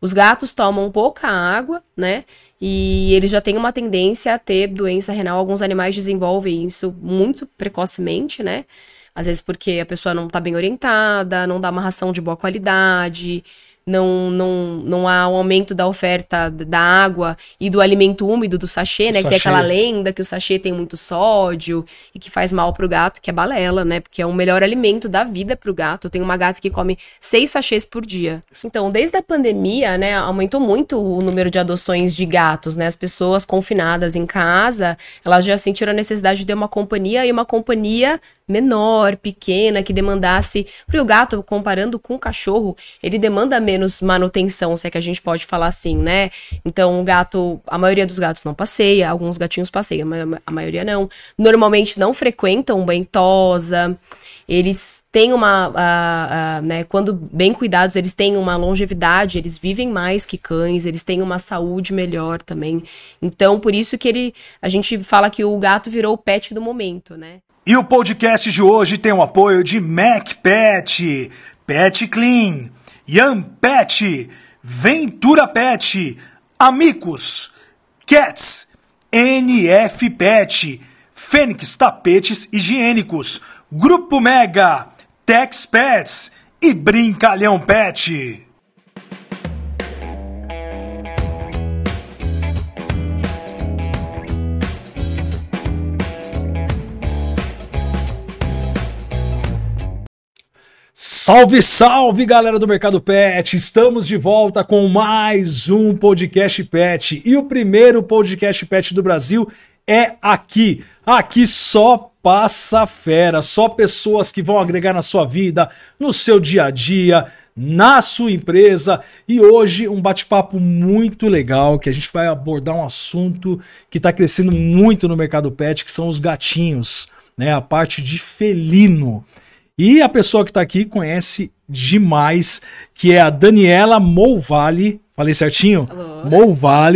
Os gatos tomam pouca água, né? E eles já têm uma tendência a ter doença renal. Alguns animais desenvolvem isso muito precocemente, né? Às vezes porque a pessoa não tá bem orientada, não dá uma ração de boa qualidade, não, não, não há um aumento da oferta da água e do alimento úmido do sachê, né? Sachê. Que tem aquela lenda que o sachê tem muito sódio e que faz mal pro gato, que é balela, né? Porque é o melhor alimento da vida pro gato. Eu tenho uma gata que come seis sachês por dia. Então, desde a pandemia, né, aumentou muito o número de adoções de gatos, né? As pessoas confinadas em casa, elas já sentiram a necessidade de ter uma companhia e uma companhia menor, pequena, que demandasse. Porque o gato, comparando com o cachorro, ele demanda menos menos manutenção, se é que a gente pode falar assim, né? Então, o gato, a maioria dos gatos não passeia, alguns gatinhos passeiam, a maioria não. Normalmente não frequentam bentosa. Eles têm uma, né, quando bem cuidados, eles têm uma longevidade, eles vivem mais que cães, eles têm uma saúde melhor também. Então, por isso que ele, a gente fala que o gato virou o pet do momento, né? E o podcast de hoje tem o apoio de MacPet, Pet Clean Ian Pet, Ventura Pet, Amigos Cats, NF Pet, Fênix Tapetes Higiênicos, Grupo Mega, Tex Pets e Brincalhão Pet. Salve, salve galera do Mercado Pet! Estamos de volta com mais um podcast pet e o primeiro podcast pet do Brasil é aqui. Aqui só passa fera, só pessoas que vão agregar na sua vida, no seu dia a dia, na sua empresa. E hoje um bate-papo muito legal que a gente vai abordar um assunto que está crescendo muito no Mercado Pet, que são os gatinhos, né? A parte de felino. E a pessoa que está aqui conhece demais, que é a Daniela Mouvale. Falei certinho? Alô.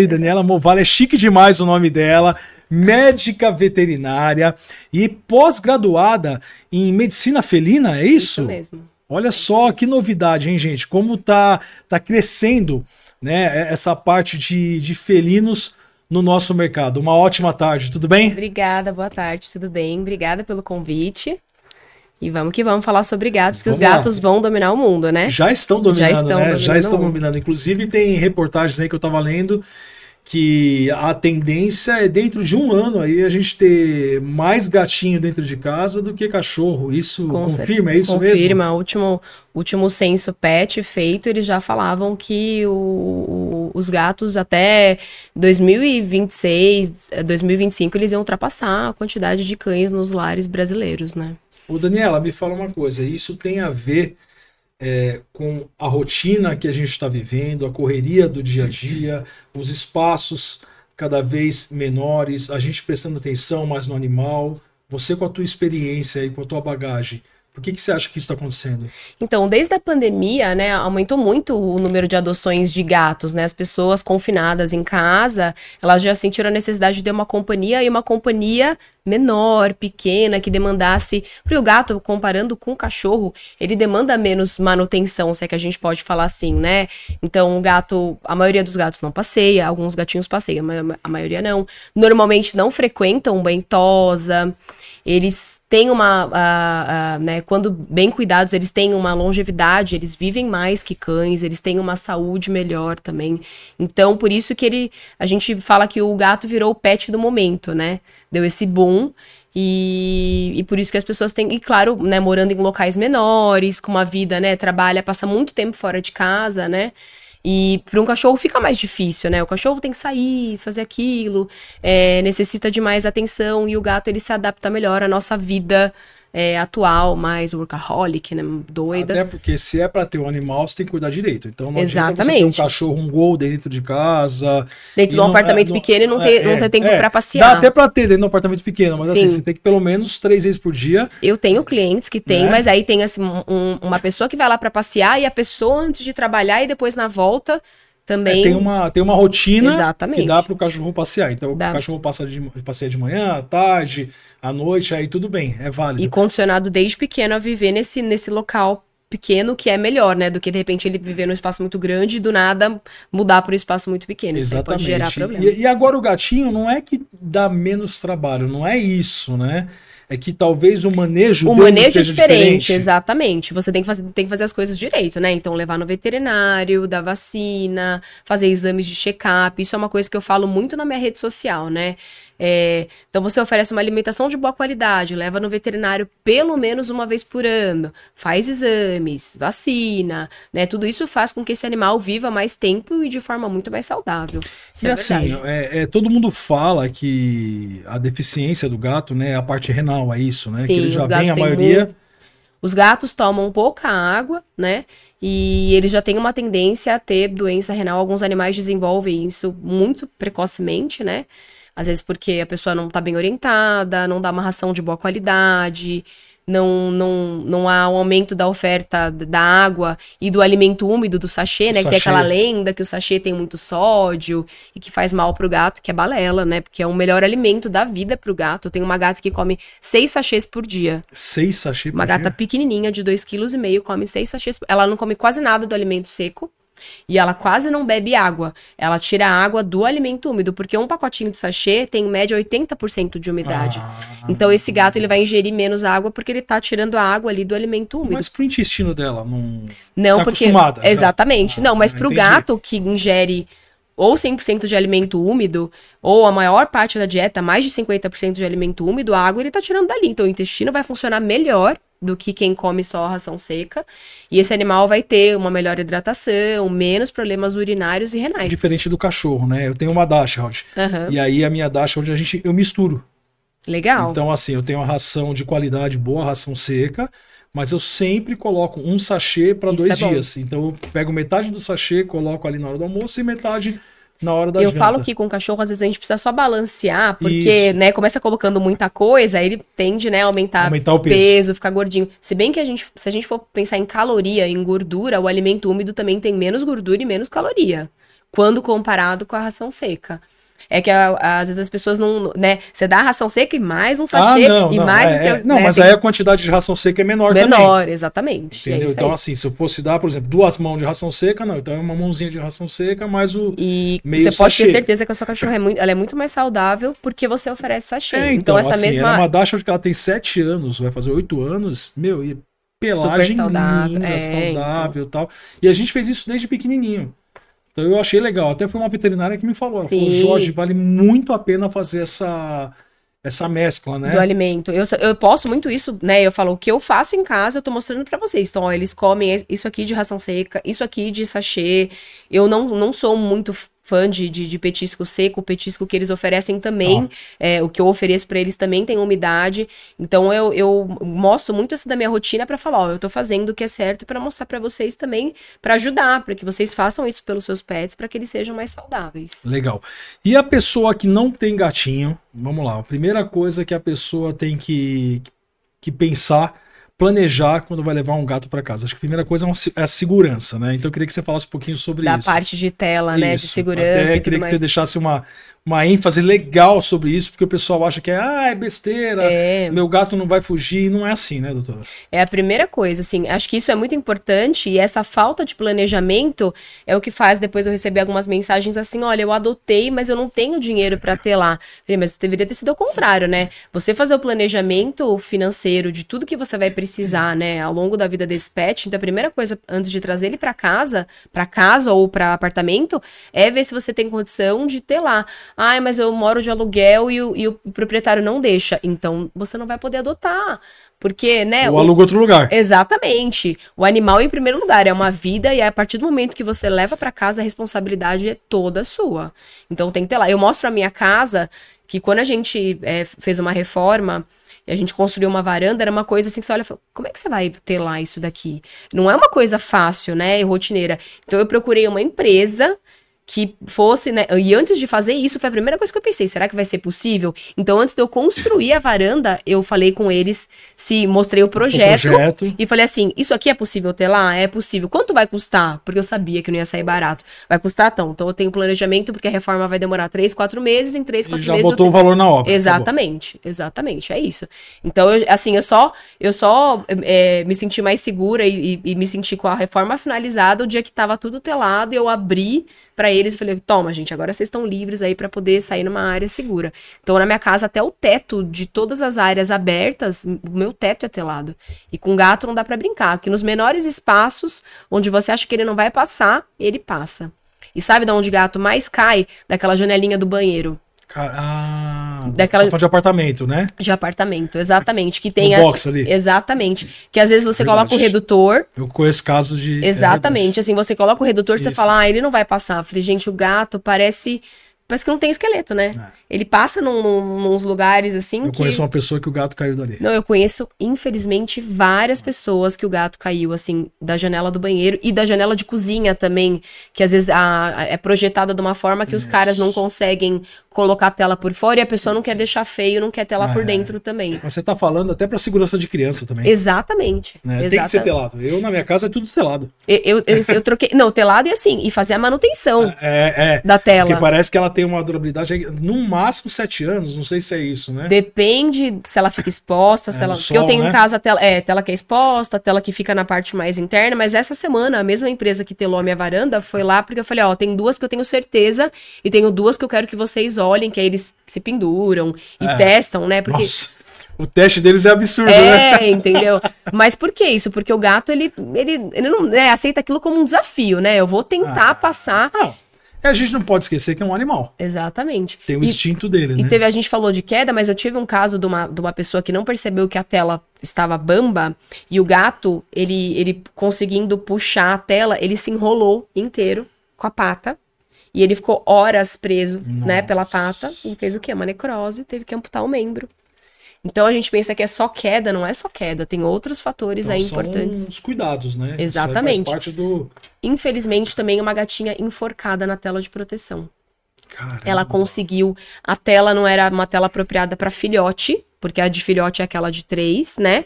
Daniela Mouvale, é chique demais o nome dela médica veterinária e pós-graduada em medicina felina, é isso? Isso mesmo. Olha é só que novidade, hein, gente? Como tá, tá crescendo né, é, essa parte de, de felinos no nosso mercado. Uma ótima tarde, tudo bem? Obrigada, boa tarde, tudo bem? Obrigada pelo convite. E vamos que vamos falar sobre gatos, porque vamos os gatos lá. vão dominar o mundo, né? Já estão dominando, Já estão né? Dominando Já estão dominando. Inclusive, tem reportagens aí que eu estava lendo que a tendência é dentro de um ano aí a gente ter mais gatinho dentro de casa do que cachorro. Isso Com confirma, é isso confirma. mesmo? Confirma. Último, último censo pet feito, eles já falavam que o, os gatos até 2026, 2025, eh, eles iam ultrapassar a quantidade de cães nos lares brasileiros, né? Ô Daniela, me fala uma coisa, isso tem a ver é, com a rotina que a gente está vivendo, a correria do dia a dia, os espaços cada vez menores, a gente prestando atenção mais no animal. Você com a tua experiência e com a tua bagagem, por que, que você acha que isso está acontecendo? Então, desde a pandemia, né, aumentou muito o número de adoções de gatos, né? As pessoas confinadas em casa, elas já sentiram a necessidade de uma companhia e uma companhia menor, pequena, que demandasse. Porque o gato, comparando com o cachorro, ele demanda menos manutenção, se é que a gente pode falar assim, né? Então, o gato, a maioria dos gatos não passeia, alguns gatinhos passeiam, a maioria não. Normalmente não frequentam bentosa. tosa eles têm uma. A, a, né, quando bem cuidados, eles têm uma longevidade, eles vivem mais que cães, eles têm uma saúde melhor também. Então, por isso que ele. A gente fala que o gato virou o pet do momento, né? Deu esse boom. E, e, por isso que as pessoas têm, e claro, né, morando em locais menores, com uma vida, né, trabalha, passa muito tempo fora de casa, né? E para um cachorro fica mais difícil, né? O cachorro tem que sair, fazer aquilo, é, necessita de mais atenção e o gato ele se adapta melhor à nossa vida é, atual, mais workaholic, né? Doida. Até porque se é para ter um animal, você tem que cuidar direito. Então não Exatamente. você ter um cachorro, um gol dentro de casa. Dentro de um não, é, apartamento é, pequeno e não, é, ter, é, não ter tempo é. para passear. Dá até para ter dentro de um apartamento pequeno, mas assim, Sim. assim, você tem que pelo menos três vezes por dia. Eu tenho clientes que tem, né? mas aí tem assim, um, uma pessoa que vai lá para passear e a pessoa antes de trabalhar e depois na volta também. É, tem, uma, tem uma rotina Exatamente. que dá para o cachorro passear. Então dá. o cachorro passa de, passeia de manhã, à tarde, à noite, aí tudo bem, é válido. E condicionado desde pequeno a viver nesse, nesse local pequeno que é melhor, né? Do que de repente ele viver num espaço muito grande e do nada mudar para um espaço muito pequeno. Exatamente. Isso pode gerar E, e agora o gatinho não é que dá menos trabalho, não é isso, né? é que talvez o manejo o manejo é diferente, diferente, exatamente. Você tem que, fazer, tem que fazer as coisas direito, né? Então, levar no veterinário, dar vacina, fazer exames de check-up. Isso é uma coisa que eu falo muito na minha rede social, né? É, então você oferece uma alimentação de boa qualidade, leva no veterinário pelo menos uma vez por ano, faz exames, vacina, né? Tudo isso faz com que esse animal viva mais tempo e de forma muito mais saudável. Isso e é assim, é, é, todo mundo fala que a deficiência do gato, né, é a parte renal, é isso, né? Sim, que ele já vem a maioria. Muito... Os gatos tomam pouca água, né? E eles já têm uma tendência a ter doença renal. Alguns animais desenvolvem isso muito precocemente, né? Às vezes porque a pessoa não está bem orientada, não dá uma ração de boa qualidade, não, não, não há um aumento da oferta da água e do alimento úmido do sachê, né? Sachê. Que tem aquela lenda que o sachê tem muito sódio e que faz mal pro gato, que é balela, né? Porque é o melhor alimento da vida pro gato. Eu tenho uma gata que come seis sachês por dia. Seis sachês por uma dia? Uma gata pequenininha, de dois quilos e meio, come seis sachês. Ela não come quase nada do alimento seco. E ela quase não bebe água. Ela tira a água do alimento úmido, porque um pacotinho de sachê tem em média 80% de umidade. Ah, então esse gato ele vai ingerir menos água porque ele tá tirando a água ali do alimento úmido. Mas pro intestino dela não Não, tá porque exatamente. Ah, não, mas pro o gato que ingere ou 100% de alimento úmido, ou a maior parte da dieta, mais de 50% de alimento úmido, a água ele tá tirando dali. Então o intestino vai funcionar melhor do que quem come só ração seca. E esse animal vai ter uma melhor hidratação, menos problemas urinários e renais. Diferente do cachorro, né? Eu tenho uma dash Uhum. E aí a minha Dashhound é a gente eu misturo. Legal. Então assim, eu tenho uma ração de qualidade boa, ração seca, mas eu sempre coloco um sachê para dois é dias. Então eu pego metade do sachê, coloco ali na hora do almoço e metade na hora da Eu janta. falo que com o cachorro, às vezes, a gente precisa só balancear, porque, Isso. né, começa colocando muita coisa, aí ele tende, né, a aumentar, aumentar o peso. peso, ficar gordinho. Se bem que a gente, se a gente for pensar em caloria, em gordura, o alimento úmido também tem menos gordura e menos caloria. Quando comparado com a ração seca. É que às vezes as pessoas não, né? Você dá a ração seca e mais um sachê ah, não, e não, mais. É, é não, né, mas tem... aí a quantidade de ração seca é menor, menor também. Menor, exatamente. É Entendeu? É então, aí. assim, se eu fosse dar, por exemplo, duas mãos de ração seca, não. Então é uma mãozinha de ração seca mais o. E meio você pode ter certeza que a sua cachorra é muito, ela é muito mais saudável porque você oferece sachê. É, então, então, essa assim, mesma. é uma Dasha que ela tem sete anos, vai fazer oito anos, meu, e pelagem Super saudável, linda, é, então. saudável então. tal. E a gente fez isso desde pequenininho. Então eu achei legal. Até foi uma veterinária que me falou. Ela falou, Jorge, vale muito a pena fazer essa essa mescla, né? Do alimento. Eu, eu posto muito isso, né? Eu falo, o que eu faço em casa, eu tô mostrando para vocês. Então, ó, eles comem isso aqui de ração seca, isso aqui de sachê. Eu não, não sou muito fã de, de, de, petisco seco, o petisco que eles oferecem também, tá. é, o que eu ofereço para eles também tem umidade. Então eu, eu mostro muito isso da minha rotina para falar, ó, eu tô fazendo o que é certo para mostrar para vocês também, para ajudar, para que vocês façam isso pelos seus pets, para que eles sejam mais saudáveis. Legal. E a pessoa que não tem gatinho, vamos lá, a primeira coisa que a pessoa tem que, que pensar planejar quando vai levar um gato para casa? Acho que a primeira coisa é, é a segurança, né? Então eu queria que você falasse um pouquinho sobre da isso. Da parte de tela, isso. né? De segurança. Até queria que mais. você deixasse uma, uma ênfase legal sobre isso, porque o pessoal acha que é, ah, é besteira, é. meu gato não vai fugir, não é assim, né, doutora? É a primeira coisa, assim, acho que isso é muito importante e essa falta de planejamento é o que faz depois eu receber algumas mensagens assim, olha, eu adotei, mas eu não tenho dinheiro para ter lá. Mas deveria ter sido ao contrário, né? Você fazer o planejamento financeiro de tudo que você vai precisar, né, ao longo da vida desse pet, então a primeira coisa antes de trazer ele para casa, para casa ou para apartamento, é ver se você tem condição de ter lá ai, ah, mas eu moro de aluguel e o, e o, proprietário não deixa. Então você não vai poder adotar. Porque, né? Ou aluga outro lugar. Exatamente. O animal, em primeiro lugar, é uma vida e é a partir do momento que você leva para casa, a responsabilidade é toda sua. Então tem que ter lá. Eu mostro a minha casa, que quando a gente é, fez uma reforma, e a gente construiu uma varanda, era uma coisa assim que você olha e fala, como é que você vai ter lá isso daqui? Não é uma coisa fácil, né, e rotineira. Então eu procurei uma empresa que fosse, né? E antes de fazer isso, foi a primeira coisa que eu pensei: será que vai ser possível? Então, antes de eu construir a varanda, eu falei com eles, se mostrei o projeto, projeto, e falei assim: isso aqui é possível ter lá? É possível. Quanto vai custar? Porque eu sabia que não ia sair barato. Vai custar tão. Então, eu tenho planejamento, porque a reforma vai demorar 3, 4 meses. Em 3, 4 e já meses. Já botou o tenho... valor na obra. Exatamente, acabou. exatamente. É isso. Então, eu, assim, eu só, eu só é, me senti mais segura e, e, e me senti com a reforma finalizada o dia que tava tudo telado e eu abri para eles eu falei: toma, gente, agora vocês estão livres aí para poder sair numa área segura. Então, na minha casa, até o teto de todas as áreas abertas, o meu teto é telado. E com gato não dá para brincar, que nos menores espaços onde você acha que ele não vai passar, ele passa. E sabe de onde gato mais cai? Daquela janelinha do banheiro. Ah, daquela de apartamento, né? De apartamento, exatamente. Que tem o a... box ali. Exatamente. Que às vezes você verdade. coloca o redutor. Eu conheço casos de. É exatamente. É assim, você coloca o redutor, e você fala, ah, ele não vai passar. Eu falei, gente, o gato parece parece que não tem esqueleto, né? É. Ele passa num, num, uns lugares assim. Eu que... conheço uma pessoa que o gato caiu dali. Não, eu conheço, infelizmente, várias pessoas que o gato caiu, assim, da janela do banheiro e da janela de cozinha também. Que às vezes a, a, é projetada de uma forma que Isso. os caras não conseguem colocar a tela por fora e a pessoa não quer deixar feio, não quer tela lá ah, por é. dentro também. Mas você tá falando até pra segurança de criança também. Exatamente. Né? Exatamente. Tem que ser telado. Eu, na minha casa, é tudo telado. Eu, eu, eu, eu troquei. Não, telado e é assim, e fazer a manutenção é, é, da tela. Porque parece que ela tem uma durabilidade é no máximo sete anos, não sei se é isso, né? Depende se ela fica exposta, se é, ela. Sol, eu tenho né? em casa a tela, é, tela que é exposta, tela que fica na parte mais interna, mas essa semana a mesma empresa que telou a minha varanda foi lá porque eu falei, ó, tem duas que eu tenho certeza e tenho duas que eu quero que vocês olhem, que aí eles se penduram e é. testam, né? Porque Nossa. O teste deles é absurdo, é, né? É, entendeu? Mas por que isso? Porque o gato, ele, ele, ele não né, aceita aquilo como um desafio, né? Eu vou tentar ah, passar. Não. É, a gente não pode esquecer que é um animal. Exatamente. Tem o e, instinto dele, e né? Teve, a gente falou de queda, mas eu tive um caso de uma, de uma pessoa que não percebeu que a tela estava bamba e o gato, ele, ele conseguindo puxar a tela, ele se enrolou inteiro com a pata. E ele ficou horas preso, Nossa. né, pela pata. E fez o quê? Uma necrose, teve que amputar o membro. Então a gente pensa que é só queda, não é só queda, tem outros fatores então, aí são importantes. Os cuidados, né? Exatamente. Isso faz parte do. Infelizmente, também uma gatinha enforcada na tela de proteção. Caramba. Ela conseguiu. A tela não era uma tela apropriada para filhote, porque a de filhote é aquela de três, né?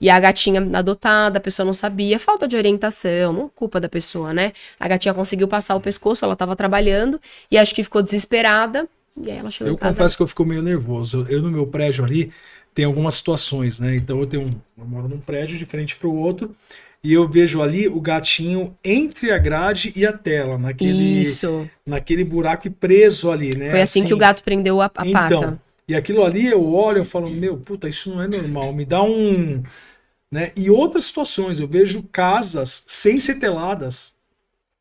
E a gatinha adotada, a pessoa não sabia, falta de orientação, não culpa da pessoa, né? A gatinha conseguiu passar o pescoço, ela tava trabalhando e acho que ficou desesperada, e aí ela chegou Eu confesso que eu fico meio nervoso. Eu no meu prédio ali tem algumas situações, né? Então eu tenho eu moro num prédio de frente para o outro e eu vejo ali o gatinho entre a grade e a tela, naquele Isso. naquele buraco e preso ali, né? Foi assim, assim que o assim. gato prendeu a, a então, pata. E aquilo ali eu olho, eu falo, meu, puta, isso não é normal, me dá um, né? E outras situações, eu vejo casas sem ser teladas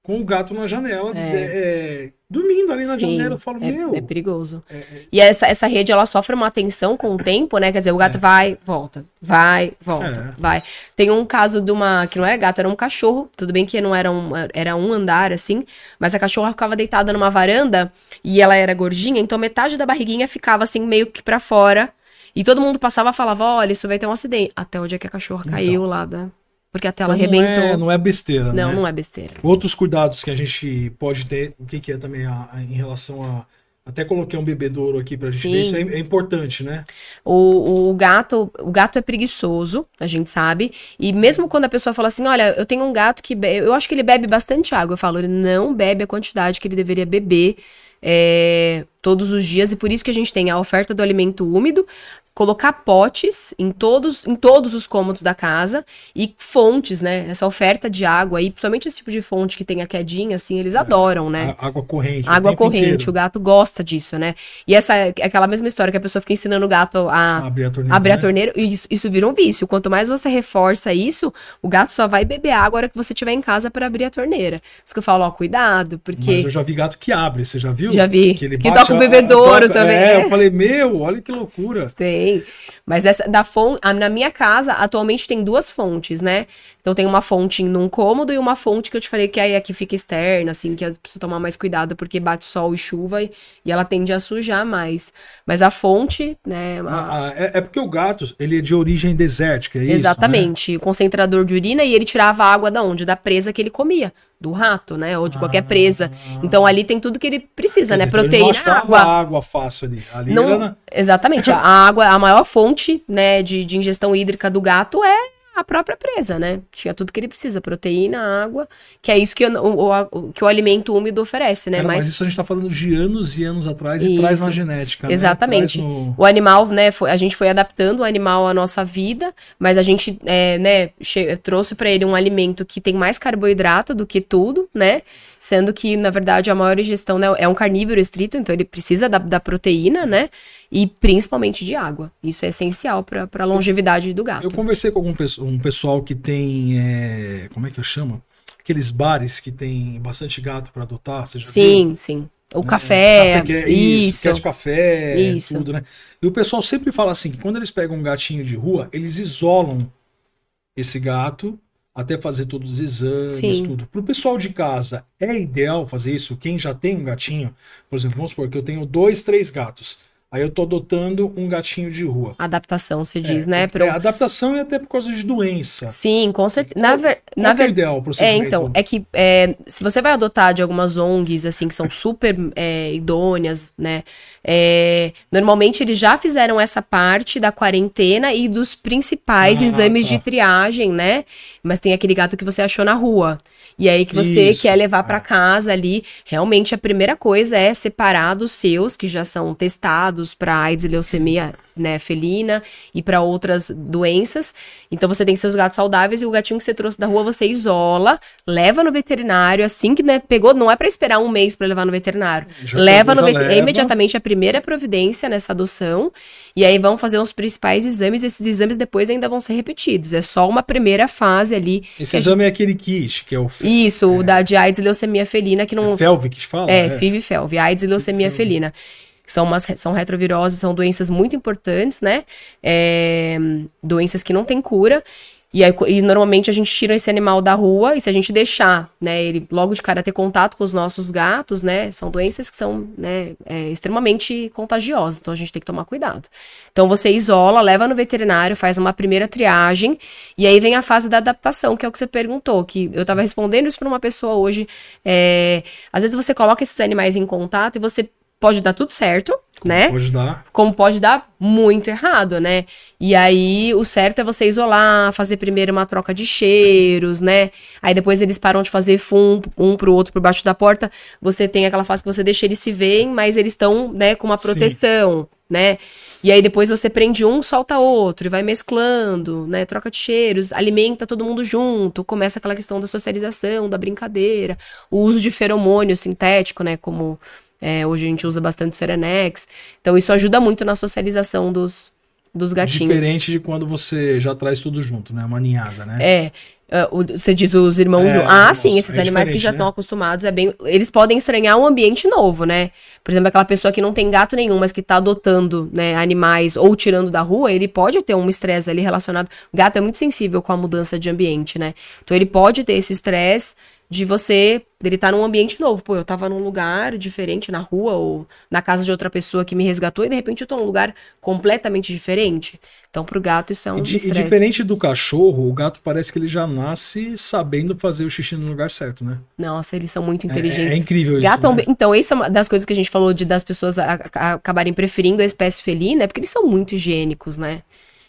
com o gato na janela, é. é. É, dormindo ali na Sim, janela, eu falo, é, meu. É perigoso. É, é. E essa, essa rede, ela sofre uma tensão com o tempo, né? Quer dizer, o gato vai, volta, vai, volta, vai. Tem um caso de uma, que não era gato, era um cachorro, tudo bem que não era um, era um andar, assim, mas a cachorra ficava deitada numa varanda e ela era gordinha, então metade da barriguinha ficava assim, meio que pra fora. E todo mundo passava e falava, olha, isso vai ter um acidente. Até o dia que a cachorra então. caiu lá da porque a tela então, arrebentou. Não é, não é besteira, Não, né? não é besteira. Outros cuidados que a gente pode ter, o que, que é também a, a, em relação a. Até coloquei um bebedouro aqui pra gente Sim. ver, isso é, é importante, né? O, o, gato, o gato é preguiçoso, a gente sabe. E mesmo quando a pessoa fala assim, olha, eu tenho um gato que bebe, eu acho que ele bebe bastante água, eu falo, ele não bebe a quantidade que ele deveria beber. É, todos os dias e por isso que a gente tem a oferta do alimento úmido, colocar potes em todos, em todos os cômodos da casa e fontes, né? Essa oferta de água aí, principalmente esse tipo de fonte que tem a quedinha, assim, eles é, adoram, né? água corrente. Água o corrente, inteiro. o gato gosta disso, né? E essa aquela mesma história que a pessoa fica ensinando o gato a abrir a torneira. Abrir a né? torneira e isso, isso vira um vício. Quanto mais você reforça isso, o gato só vai beber água hora que você tiver em casa para abrir a torneira. Isso que eu falo, ó, cuidado, porque... Mas eu já vi gato que abre, você já viu? Já vi. Que, ele que toca o bebedouro a, a, a, também. É, eu falei, meu, olha que loucura. Tem sei. Mas essa, da fonte, na minha casa, atualmente tem duas fontes, né? Então tem uma fonte num cômodo e uma fonte que eu te falei que é a aqui fica externa, assim, que precisa tomar mais cuidado porque bate sol e chuva e, e ela tende a sujar mais. Mas a fonte, né? A... Ah, ah é, é, porque o gato, ele é de origem desértica, é Exatamente. Isso, né? O concentrador de urina e ele tirava a água da onde? Da presa que ele comia do rato, né? Ou de ah, qualquer presa. então ali tem tudo que ele precisa, né? Então, proteína, ele não água. água fácil ali. ali não, era... Exatamente. a água, a maior fonte, né, de, de ingestão hídrica do gato é a própria presa, né? Tinha tudo que ele precisa, proteína, água, que é isso que o, o, o que o alimento úmido oferece, né? Cara, mas... mas... isso a gente está falando de anos e anos atrás isso. e traz na genética, né? Exatamente. Né? No... O animal, né, foi, a gente foi adaptando o animal à nossa vida, mas a gente, é, né, trouxe para ele um alimento que tem mais carboidrato do que tudo, né? Sendo que, na verdade, a maior ingestão né, é um carnívoro estrito, então ele precisa da, da proteína, né? E principalmente de água. Isso é essencial para a longevidade do gato. Eu conversei com algum, um pessoal que tem. É, como é que eu chamo? Aqueles bares que tem bastante gato para adotar. Você já sim, viu? sim. O né? café, café é isso, isso. de café, é isso. tudo, né? E o pessoal sempre fala assim, que quando eles pegam um gatinho de rua, eles isolam esse gato até fazer todos os exames, Sim. tudo. Para o pessoal de casa, é ideal fazer isso? Quem já tem um gatinho, por exemplo, vamos supor que eu tenho dois, três gatos. Aí eu tô adotando um gatinho de rua. Adaptação, se é, diz, né? é, né? Pro... É, adaptação e é até por causa de doença. Sim, com certeza. Na, ver... Qual na é ver... é ideal o É, então, é que é, se você vai adotar de algumas ONGs, assim, que são super é, idôneas, né? normalmente eles já fizeram essa parte da quarentena e dos principais ah, exames tá. de triagem, né? Mas tem aquele gato que você achou na rua. E aí que você Isso, quer levar para é. casa ali, realmente a primeira coisa é separar dos seus, que já são testados para AIDS e leucemia né, felina e para outras doenças. Então você tem seus gatos saudáveis e o gatinho que você trouxe da rua você isola, leva no veterinário assim que né, pegou, não é para esperar um mês para levar no veterinário. Já leva no leva. imediatamente a primeira providência nessa adoção e aí vão fazer os principais exames, esses exames depois ainda vão ser repetidos. É só uma primeira fase ali. Esse exame gente... é aquele kit, que é o Isso, é. o da de AIDS leucemia felina que não é Felv que fala, É, FIV FIV Felv, AIDS leucemia felina. felina são, umas, são retroviroses, são doenças muito importantes, né? É, doenças que não tem cura. E, aí, e normalmente a gente tira esse animal da rua e se a gente deixar, né, ele logo de cara ter contato com os nossos gatos, né, são doenças que são, né, é, extremamente contagiosas, então a gente tem que tomar cuidado. Então você isola, leva no veterinário, faz uma primeira triagem e aí vem a fase da adaptação, que é o que você perguntou, que eu estava respondendo isso para uma pessoa hoje. É, às vezes você coloca esses animais em contato e você pode dar tudo certo, como né? Pode dar. Como pode dar muito errado, né? E aí o certo é você isolar, fazer primeiro uma troca de cheiros, né? Aí depois eles param de fazer fum um pro outro por baixo da porta. Você tem aquela fase que você deixa eles se verem, mas eles estão, né, com uma proteção, Sim. né? E aí depois você prende um, solta outro e vai mesclando, né? Troca de cheiros, alimenta todo mundo junto, começa aquela questão da socialização, da brincadeira, o uso de feromônio sintético, né, como é, hoje a gente usa bastante Serenex. Então isso ajuda muito na socialização dos, dos gatinhos. Diferente de quando você já traz tudo junto, né? Uma ninhada, né? É. é você diz os irmãos. É, é ah, sim, esses é animais que já né? estão acostumados é bem. Eles podem estranhar um ambiente novo, né? Por exemplo, aquela pessoa que não tem gato nenhum, mas que está adotando né, animais ou tirando da rua, ele pode ter um estresse ali relacionado. O gato é muito sensível com a mudança de ambiente, né? Então ele pode ter esse estresse de você dele estar tá num ambiente novo. Pô, eu tava num lugar diferente, na rua ou na casa de outra pessoa que me resgatou, e de repente eu tô num lugar completamente diferente. Então, pro gato, isso é um. E, e diferente do cachorro, o gato parece que ele já nasce sabendo fazer o xixi no lugar certo, né? Nossa, eles são muito inteligentes. É, é, incrível gato isso. Gato, é né? Então, isso é uma das coisas que a gente falou de das pessoas a, a acabarem preferindo a espécie felina, é porque eles são muito higiênicos, né?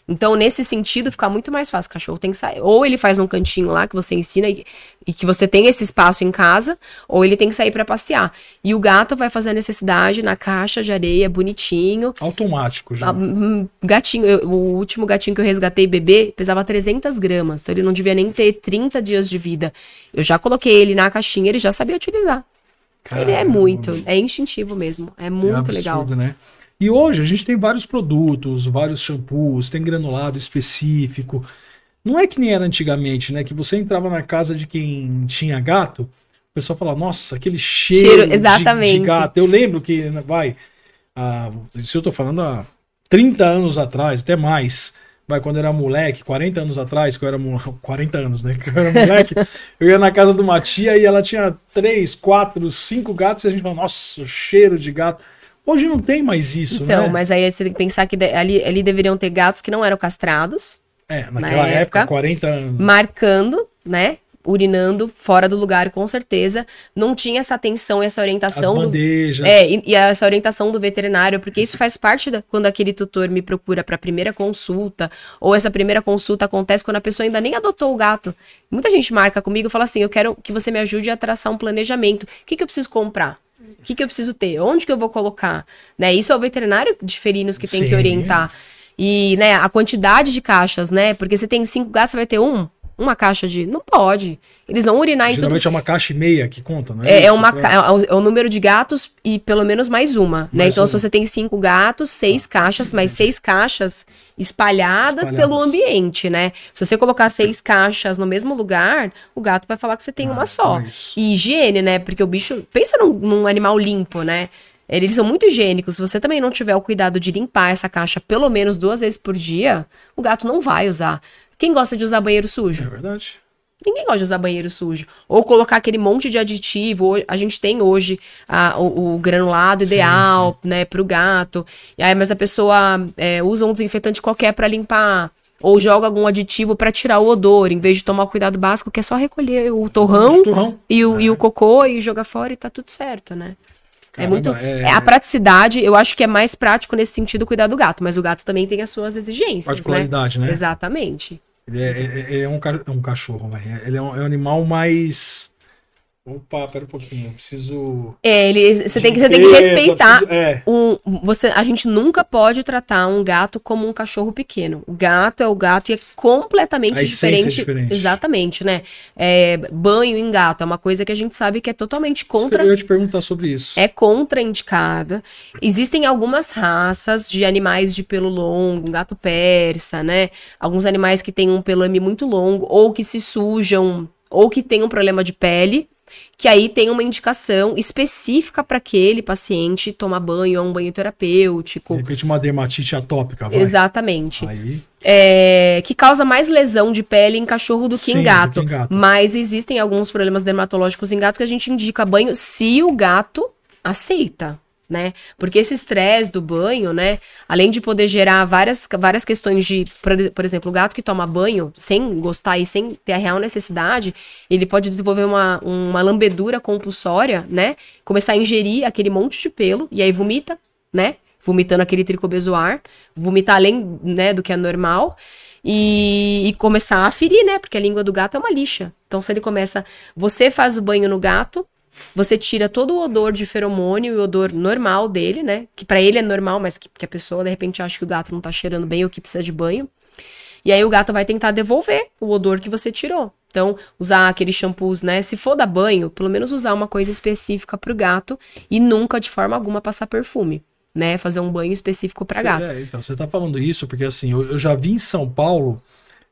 Então, nesse sentido, fica muito mais fácil. O cachorro tem que sair. Ou ele faz num cantinho lá que você ensina e, e que você tem esse espaço em casa, ou ele tem que sair para passear. E o gato vai fazer a necessidade na caixa de areia, bonitinho. Automático já. Ah, hum, hum, gatinho, eu, o último gatinho que eu resgatei, bebê, pesava 300 gramas. Então, ele não devia nem ter 30 dias de vida. Eu já coloquei ele na caixinha, ele já sabia utilizar. Caramba. Ele é muito, é instintivo mesmo. É, é muito é absurdo, legal. Né? E hoje a gente tem vários produtos, vários shampoos, tem granulado específico. Não é que nem era antigamente, né? Que você entrava na casa de quem tinha gato, o pessoal falava, nossa, aquele cheiro, cheiro de, de, gato. Eu lembro que, né, vai, ah, isso eu tô falando há 30 anos atrás, até mais. Vai, quando eu era moleque, 40 anos atrás, que eu era moleque, 40 anos, né? Que eu era moleque, eu ia na casa de uma tia e ela tinha 3, 4, 5 gatos e a gente falava, nossa, o cheiro de gato. Hoje não tem mais isso, então, né? Então, mas aí você tem que pensar que ali, ali deveriam ter gatos que não eram castrados. É, naquela na época, época, 40 anos. Marcando, né? Urinando fora do lugar, com certeza. Não tinha essa atenção e essa orientação. As bandejas. Do, é, e, e, essa orientação do veterinário, porque isso faz parte da, quando aquele tutor me procura para a primeira consulta, ou essa primeira consulta acontece quando a pessoa ainda nem adotou o gato. Muita gente marca comigo e fala assim: eu quero que você me ajude a traçar um planejamento. O que, que eu preciso comprar? O que, que eu preciso ter? Onde que eu vou colocar? Né? Isso é o veterinário de felinos que tem Sim. que orientar. E, né, a quantidade de caixas, né? Porque você tem cinco gatos, você vai ter um uma caixa de. Não pode. Eles vão urinar em Geralmente tudo. é uma caixa e meia que conta, né? É, é, é uma, pra... É. É, é, o número de gatos e pelo menos mais uma, né? mais né? Então, uma. se você tem cinco gatos, seis caixas, mas seis caixas espalhadas, espalhadas, pelo ambiente, né? Se você colocar seis caixas no mesmo lugar, o gato vai falar que você tem ah, uma só. Então é e higiene, né? Porque o bicho. Pensa num, num animal limpo, né? Eles são muito higiênicos. Se você também não tiver o cuidado de limpar essa caixa pelo menos duas vezes por dia, o gato não vai usar. Quem gosta de usar banheiro sujo? É verdade. Ninguém gosta de usar banheiro sujo. Ou colocar aquele monte de aditivo. A gente tem hoje a, o, o, granulado ideal, sim, sim. né, pro gato. E aí, mas a pessoa é, usa um desinfetante qualquer para limpar. Ou joga algum aditivo para tirar o odor, em vez de tomar o cuidado básico, que é só recolher o torrão, torrão. E, o, é. e o é. cocô e jogar fora e tá tudo certo, né? É Caramba, é muito. É... é a é. praticidade, eu acho que é mais prático nesse sentido cuidar do gato, mas o gato também tem as suas exigências. Né? Particularidade, né? né? Exatamente. Ele é, é, é um, um, cachorro, né? ele um, é um, animal mais Opa, pera um pouquinho, eu preciso. É, ele, você, tem que, você tem que respeitar. Preciso, é. um, você, a gente nunca pode tratar um gato como um cachorro pequeno. O gato é o gato e é completamente a é diferente, é diferente. Exatamente, né? É, banho em gato é uma coisa que a gente sabe que é totalmente contra. Eu ia te perguntar sobre isso. É contraindicada. Existem algumas raças de animais de pelo longo, um gato persa, né? Alguns animais que têm um pelame muito longo ou que se sujam ou que tem um problema de pele, que aí tem uma indicação específica para aquele paciente tomar banho, ou um banho terapêutico. De repente uma dermatite atópica, vai. Exatamente. Aí... É, que causa mais lesão de pele em cachorro do que, sim, em gato. Do que em gato. Mas existem alguns problemas dermatológicos em gato que a gente indica banho se o gato aceita né? Porque esse estresse do banho, né? Além de poder gerar várias, várias questões de, por, por, exemplo, o gato que toma banho sem gostar e sem ter a real necessidade, ele pode desenvolver uma, uma lambedura compulsória, né? Começar a ingerir aquele monte de pelo e aí vomita, né? Vomitando aquele tricobezoar, vomitar além né, do que é normal. E, e começar a ferir, né? Porque a língua do gato é uma lixa. Então, se ele começa. Você faz o banho no gato, você tira todo o odor de feromônio e o odor normal dele, né? Que para ele é normal, mas que, que a pessoa de repente acha que o gato não tá cheirando bem ou que precisa de banho. E aí o gato vai tentar devolver o odor que você tirou. Então, usar aqueles shampoos, né? Se for dar banho, pelo menos usar uma coisa específica pro gato e nunca, de forma alguma, passar perfume. Né, fazer um banho específico para gato. É, então, você tá falando isso porque assim, eu, eu já vi em São Paulo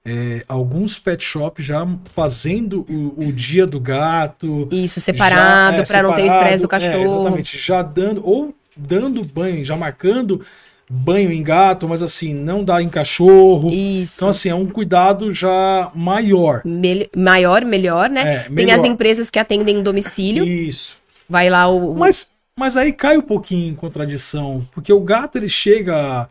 é, alguns pet shops já fazendo o, o, dia do gato. Isso, separado, é, para não ter estresse do é, cachorro. É, exatamente, já dando, ou dando banho, já marcando banho em gato, mas assim, não dá em cachorro. Isso. Então, assim, é um cuidado já maior. Mel maior, melhor, né? É, melhor. Tem as empresas que atendem em domicílio. Isso. Vai lá o. Mas, mas aí cai um pouquinho em contradição, porque o gato ele chega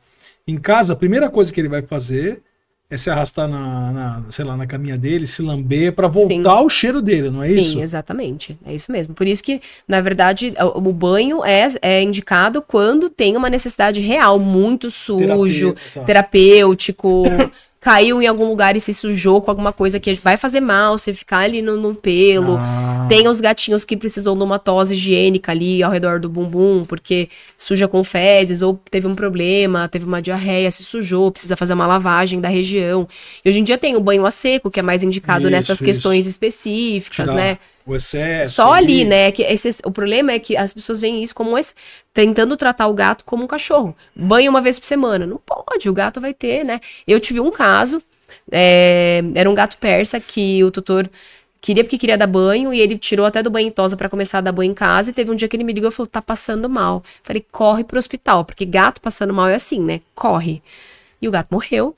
em casa, a primeira coisa que ele vai fazer é se arrastar na, na, sei lá, na caminha dele, se lamber para voltar Sim. o cheiro dele, não é Sim, isso? Sim, exatamente. É isso mesmo. Por isso que, na verdade, o, o banho é, é indicado quando tem uma necessidade real, muito sujo, tá. terapêutico, caiu em algum lugar e se sujou com alguma coisa que vai fazer mal, você ficar ali no, no pelo. Ah. Tem os gatinhos que precisam de uma tosse higiênica ali ao redor do bumbum, porque suja com fezes, ou teve um problema, teve uma diarreia, se sujou, precisa fazer uma lavagem da região. E hoje em dia tem o banho a seco, que é mais indicado isso, nessas isso. questões específicas, Tirar. né? o excesso. É Só ali, ali né? Que esse, o problema é que as pessoas veem isso como esse, tentando tratar o gato como um cachorro. Banho uma vez por semana. Não pode, o gato vai ter, né? Eu tive um caso, é, era um gato persa que o tutor queria porque queria dar banho e ele tirou até do banho em tosa para começar a dar banho em casa e teve um dia que ele me ligou e falou: "Tá passando mal". Falei: "Corre pro hospital, porque gato passando mal é assim, né? Corre". E o gato morreu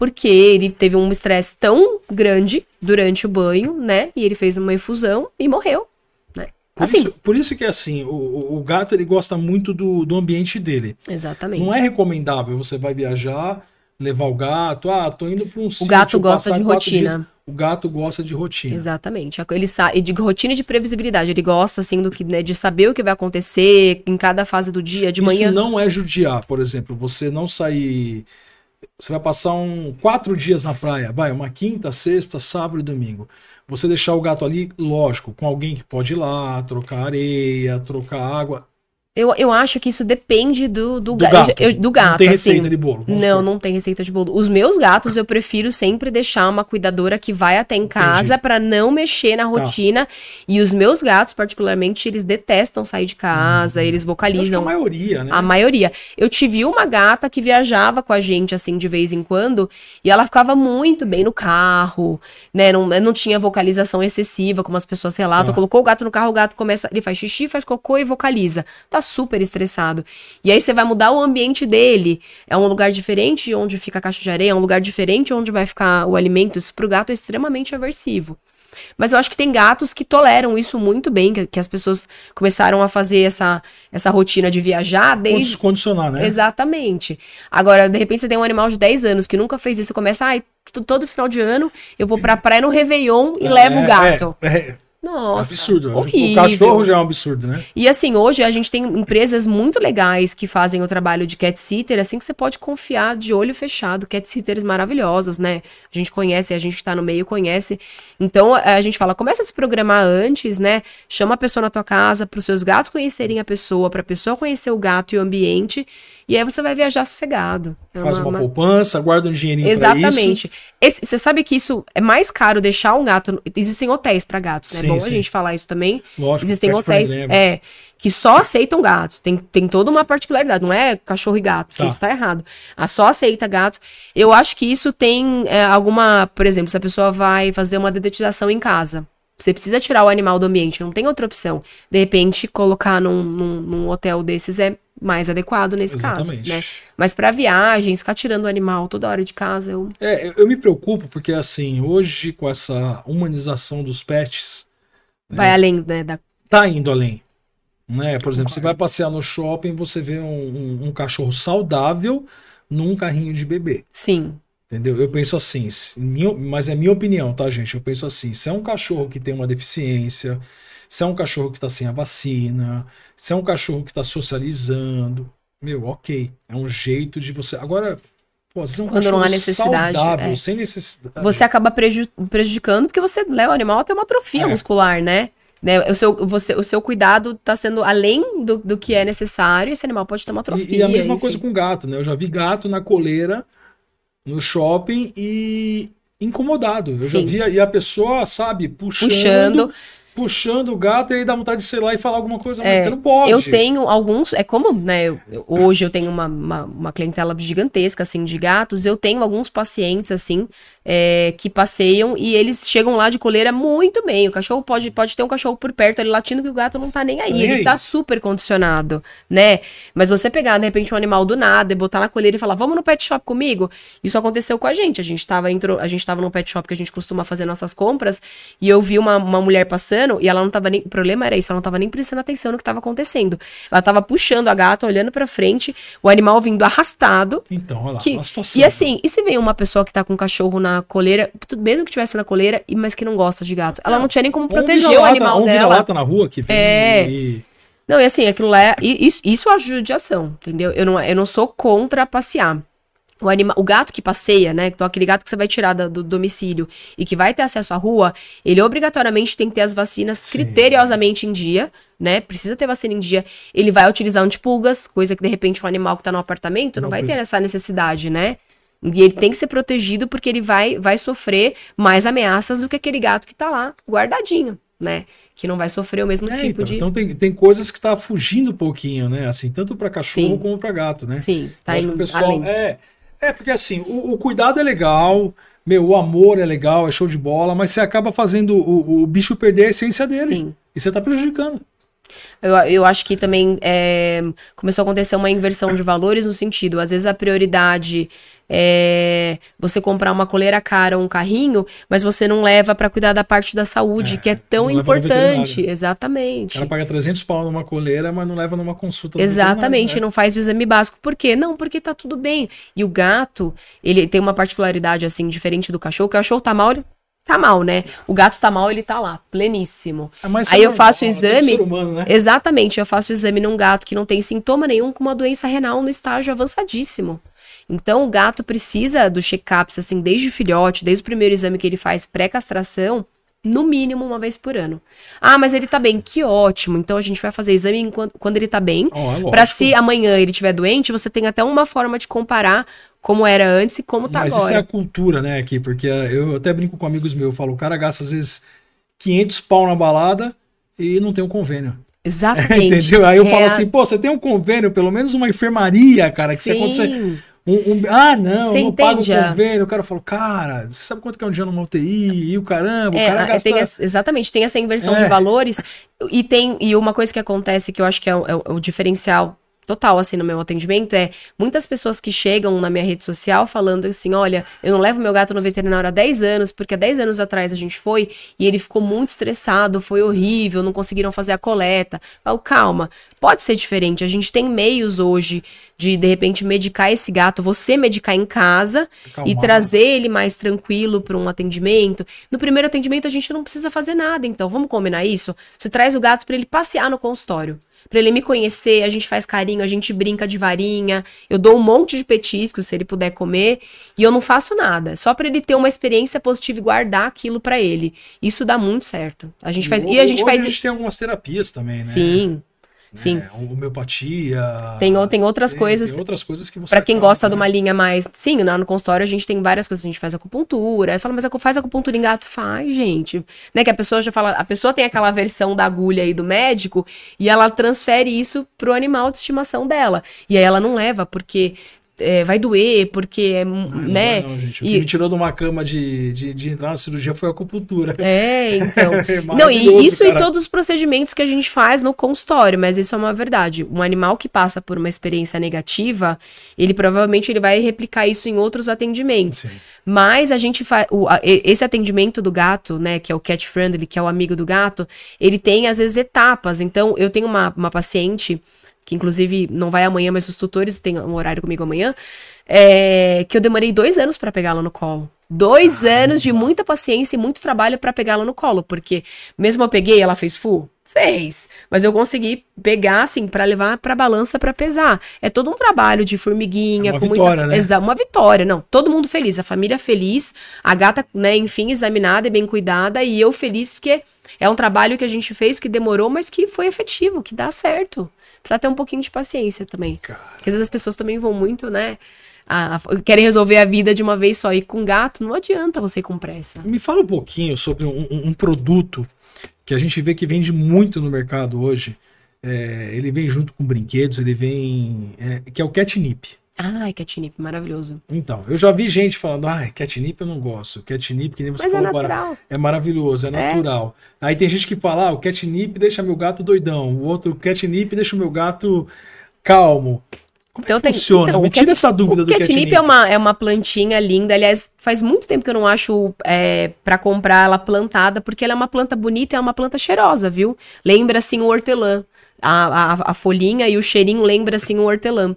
porque ele teve um estresse tão grande durante o banho, né? E ele fez uma infusão e morreu. Né? Por, assim. isso, por isso que é assim, o, o gato ele gosta muito do, do ambiente dele. Exatamente. Não é recomendável, você vai viajar, levar o gato, ah, tô indo para um o sítio. O gato gosta de rotina. Dias, o gato gosta de rotina. Exatamente. Ele sabe de rotina e de previsibilidade. Ele gosta assim do que, né, de saber o que vai acontecer em cada fase do dia, de Isso manhã. Isso não é judiar, por exemplo, você não sair você vai passar um, quatro dias na praia, vai, uma quinta, sexta, sábado e domingo. Você deixar o gato ali, lógico, com alguém que pode ir lá, trocar areia, trocar água, eu, eu acho que isso depende do, do, do ga gato. Eu, do gato. Não tem assim. receita de bolo. Não, não tem receita de bolo. Os meus gatos eu prefiro sempre deixar uma cuidadora que vai até em casa para não mexer na tá. rotina. Tá. E os meus gatos, particularmente, eles detestam sair de casa, hum. eles vocalizam. a maioria, né? A maioria. Eu tive uma gata que viajava com a gente assim de vez em quando e ela ficava muito bem no carro, né? Não, não tinha vocalização excessiva, como as pessoas relatam. Tá. Colocou o gato no carro, o gato começa, ele faz xixi, faz cocô e vocaliza. Tá Tá super estressado. E aí você vai mudar o ambiente dele. É um lugar diferente onde fica a caixa de areia, é um lugar diferente onde vai ficar o alimento. Isso pro gato é extremamente aversivo. Mas eu acho que tem gatos que toleram isso muito bem, que, que as pessoas começaram a fazer essa, essa rotina de viajar desde. Descondicionar, né? né? Exatamente. Agora, de repente, você tem um animal de 10 anos que nunca fez isso, começa, ai, ah, todo final de ano eu vou pra praia no Réveillon e é, levo o é, gato. É, é. Nossa, absurdo. Horrível. O cachorro já é um absurdo, né? E assim, hoje a gente tem empresas muito legais que fazem o trabalho de cat sitter, assim que você pode confiar de olho fechado, cat sitters maravilhosas, né? A gente conhece, a gente que tá no meio conhece. Então a gente fala, começa a se programar antes, né? Chama a pessoa na tua casa para os seus gatos conhecerem a pessoa, para a pessoa conhecer o gato e o ambiente, e aí você vai viajar sossegado. É Faz uma, uma, poupança, guarda um dinheirinho Exatamente. você sabe que isso é mais caro deixar um gato. Existem hotéis para gatos, né? Sim, é bom sim. a gente falar isso também. Lógico, Existem hotéis. Né? É que só aceitam gatos. Tem, tem toda uma particularidade, não é cachorro e gato, tá. isso tá errado. A só aceita gato. Eu acho que isso tem é, alguma. Por exemplo, se a pessoa vai fazer uma dedetização em casa. Você precisa tirar o animal do ambiente, não tem outra opção. De repente, colocar num, num, num hotel desses é mais adequado nesse Exatamente. caso, né? Mas para viagens, ficar tirando o animal toda hora de casa, eu... É, eu me preocupo porque, assim, hoje com essa humanização dos pets... Vai né, além, né? Da... Tá indo além. Né? Por exemplo, você vai passear no shopping, você vê um, um, um cachorro saudável num carrinho de bebê. Sim. Entendeu? Eu penso assim, minha, mas é minha opinião, tá, gente? Eu penso assim: se é um cachorro que tem uma deficiência, se é um cachorro que tá sem a vacina, se é um cachorro que tá socializando, meu, ok. É um jeito de você. Agora, pô, às vezes é um Quando cachorro não há necessidade, saudável, é. sem necessidade. Você acaba preju prejudicando porque você leva o animal até uma atrofia é. muscular, né? Né? O, seu, você, o seu cuidado está sendo além do, do que é necessário, esse animal pode ter uma atrofia. E, e a mesma enfim. coisa com gato, né? Eu já vi gato na coleira, no shopping e incomodado. Eu Sim. já via, e a pessoa, sabe, puxando. puxando puxando o gato e aí dá vontade de sei lá e falar alguma coisa, mas é, você não pode. Eu tenho alguns, é como, né, eu, hoje eu tenho uma, uma, uma, clientela gigantesca, assim, de gatos, eu tenho alguns pacientes, assim, é, que passeiam e eles chegam lá de coleira muito bem. O cachorro pode, pode ter um cachorro por perto ali latindo que o gato não tá nem aí. Nem ele aí. tá super condicionado, né? Mas você pegar, de repente, um animal do nada e botar na coleira e falar, vamos no pet shop comigo? Isso aconteceu com a gente. A gente tava, entrou, a gente tava num pet shop que a gente costuma fazer nossas compras e eu vi uma, uma mulher passando e ela não tava nem. O problema era isso, ela não tava nem prestando atenção no que tava acontecendo. Ela tava puxando a gata, olhando pra frente, o animal vindo arrastado. Então, olha lá, que, E assim, e se vem uma pessoa que tá com um cachorro na na coleira, mesmo que tivesse na coleira, mas que não gosta de gato. Ela não, não tinha nem como proteger o animal um dela. lata na rua que vem é... E... Não, e assim, aquilo lá é. Isso, isso é judiação, entendeu? Eu não, eu não sou contra passear. O, anima, o gato que passeia, né? Então, aquele gato que você vai tirar do, do domicílio e que vai ter acesso à rua, ele obrigatoriamente tem que ter as vacinas Sim. criteriosamente em dia, né? Precisa ter vacina em dia. Ele vai utilizar antipulgas, coisa que de repente um animal que tá no apartamento não, não vai ter essa necessidade, né? E ele tem que ser protegido porque ele vai, vai sofrer mais ameaças do que aquele gato que tá lá guardadinho, né? Que não vai sofrer o mesmo é, tipo então, de. Então tem, tem coisas que tá fugindo um pouquinho, né? Assim, tanto para cachorro Sim. como para gato, né? Sim, tá indo, o pessoal é, é, porque assim, o, o, cuidado é legal, meu, o amor é legal, é show de bola, mas você acaba fazendo o, o bicho perder a essência dele. Sim. E você tá prejudicando. Eu, eu acho que também é, começou a acontecer uma inversão de valores no sentido, às vezes a prioridade é você comprar uma coleira cara ou um carrinho, mas você não leva para cuidar da parte da saúde, é, que é tão importante. Exatamente. Ela paga 300 pau numa coleira, mas não leva numa consulta. Exatamente, né? não faz o exame básico. Por quê? Não, porque tá tudo bem. E o gato, ele tem uma particularidade assim, diferente do cachorro, que o cachorro tá mal, ele tá mal, né? O gato tá mal, ele tá lá, pleníssimo. É Aí eu faço é o exame. Humano, né? Exatamente, eu faço o exame num gato que não tem sintoma nenhum com uma doença renal no estágio avançadíssimo. Então o gato precisa do check-ups assim desde filhote, desde o primeiro exame que ele faz pré-castração, no mínimo uma vez por ano. Ah, mas ele tá bem, que ótimo. Então a gente vai fazer exame enquanto, quando ele tá bem, oh, é para se amanhã ele tiver doente, você tem até uma forma de comparar como era antes e como tá Mas agora. Mas isso é a cultura, né, aqui, porque eu até brinco com amigos meus, eu falo, o cara gasta às vezes 500 pau na balada e não tem um convênio. Exatamente. Entendeu? Aí eu é falo assim, pô, você tem um convênio, pelo menos uma enfermaria, cara, que Sim. você acontecer. Um, um, ah, não, você não pago o é. convênio. O cara falou, cara, você sabe quanto que é um dia numa UTI? E o caramba, é, o cara é, gasta... tem Exatamente, tem essa inversão é. de valores. E tem e uma coisa que acontece que eu acho que é o, é o é diferencial total, assim, no meu atendimento é muitas pessoas que chegam na minha rede social falando assim: olha, eu não levo meu gato no veterinário há 10 anos, porque há 10 anos atrás a gente foi e ele ficou muito estressado, foi horrível, não conseguiram fazer a coleta. Eu, calma, pode ser diferente. A gente tem meios hoje de, de repente, medicar esse gato, você medicar em casa e trazer ele mais tranquilo para um atendimento. No primeiro atendimento, a gente não precisa fazer nada, então vamos combinar isso? Você traz o gato para ele passear no consultório para ele me conhecer, a gente faz carinho, a gente brinca de varinha, eu dou um monte de petiscos se ele puder comer, e eu não faço nada, só para ele ter uma experiência positiva e guardar aquilo para ele. Isso dá muito certo. A gente faz e, e a gente hoje faz a gente tem algumas terapias também, né? Sim. Sim. Né? Homeopatia. Tem, tem outras tem, coisas. Tem outras coisas que você. Pra quem acaba, tá gosta né? de uma né? linha mais. Sim, lá no consultório a gente tem várias coisas. A gente faz acupuntura. fala, mas faz acupuntura em gato? Faz, gente. Né? Que a pessoa já fala. A pessoa tem aquela versão da agulha aí do médico e ela transfere isso pro animal de estimação dela. E aí ela não leva, porque é, vai doer, porque é, não, né? Não, gente. O e... que me tirou de uma cama de, de, de, entrar na cirurgia foi a acupuntura. É, então. É não, e isso cara. em todos os procedimentos que a gente faz no consultório, mas isso é uma verdade. Um animal que passa por uma experiência negativa, ele provavelmente ele vai replicar isso em outros atendimentos. Sim. Mas a gente faz esse atendimento do gato, né, que é o cat friendly, que é o amigo do gato, ele tem às vezes etapas. Então, eu tenho uma, uma paciente que inclusive não vai amanhã, mas os tutores têm um horário comigo amanhã, é, que eu demorei dois anos para pegá-la no colo. Dois ah, anos de muita paciência e muito trabalho para pegá-la no colo, porque mesmo eu peguei, ela fez full? Fez, mas eu consegui pegar assim para levar para balança para pesar. É todo um trabalho de formiguinha, é uma com vitória, muita, né? uma vitória, não. Todo mundo feliz, a família feliz, a gata, né, enfim, examinada e bem cuidada e eu feliz porque é um trabalho que a gente fez que demorou, mas que foi efetivo, que dá certo precisa ter um pouquinho de paciência também. Cara. Porque às vezes as pessoas também vão muito, né? A, querem resolver a vida de uma vez só. E com gato, não adianta você ir com pressa. Me fala um pouquinho sobre um, um produto que a gente vê que vende muito no mercado hoje. É, ele vem junto com brinquedos, ele vem. É, que é o catnip. Ai, catnip, maravilhoso. Então, eu já vi gente falando, ai, catnip eu não gosto. Catnip, que nem você Mas é falou é natural. agora, é maravilhoso, é, é? natural. É. Aí tem gente que fala, ah, o catnip deixa meu gato doidão. O outro, o catnip deixa o meu gato calmo. Como é então, é tem, funciona? Então, Me tira essa dúvida o do catnip. catnip é uma, é uma plantinha linda. Aliás, faz muito tempo que eu não acho é, para comprar ela plantada, porque ela é uma planta bonita, é uma planta cheirosa, viu? Lembra, assim, o hortelã. A, a, a folhinha e o cheirinho lembra, assim, o hortelã.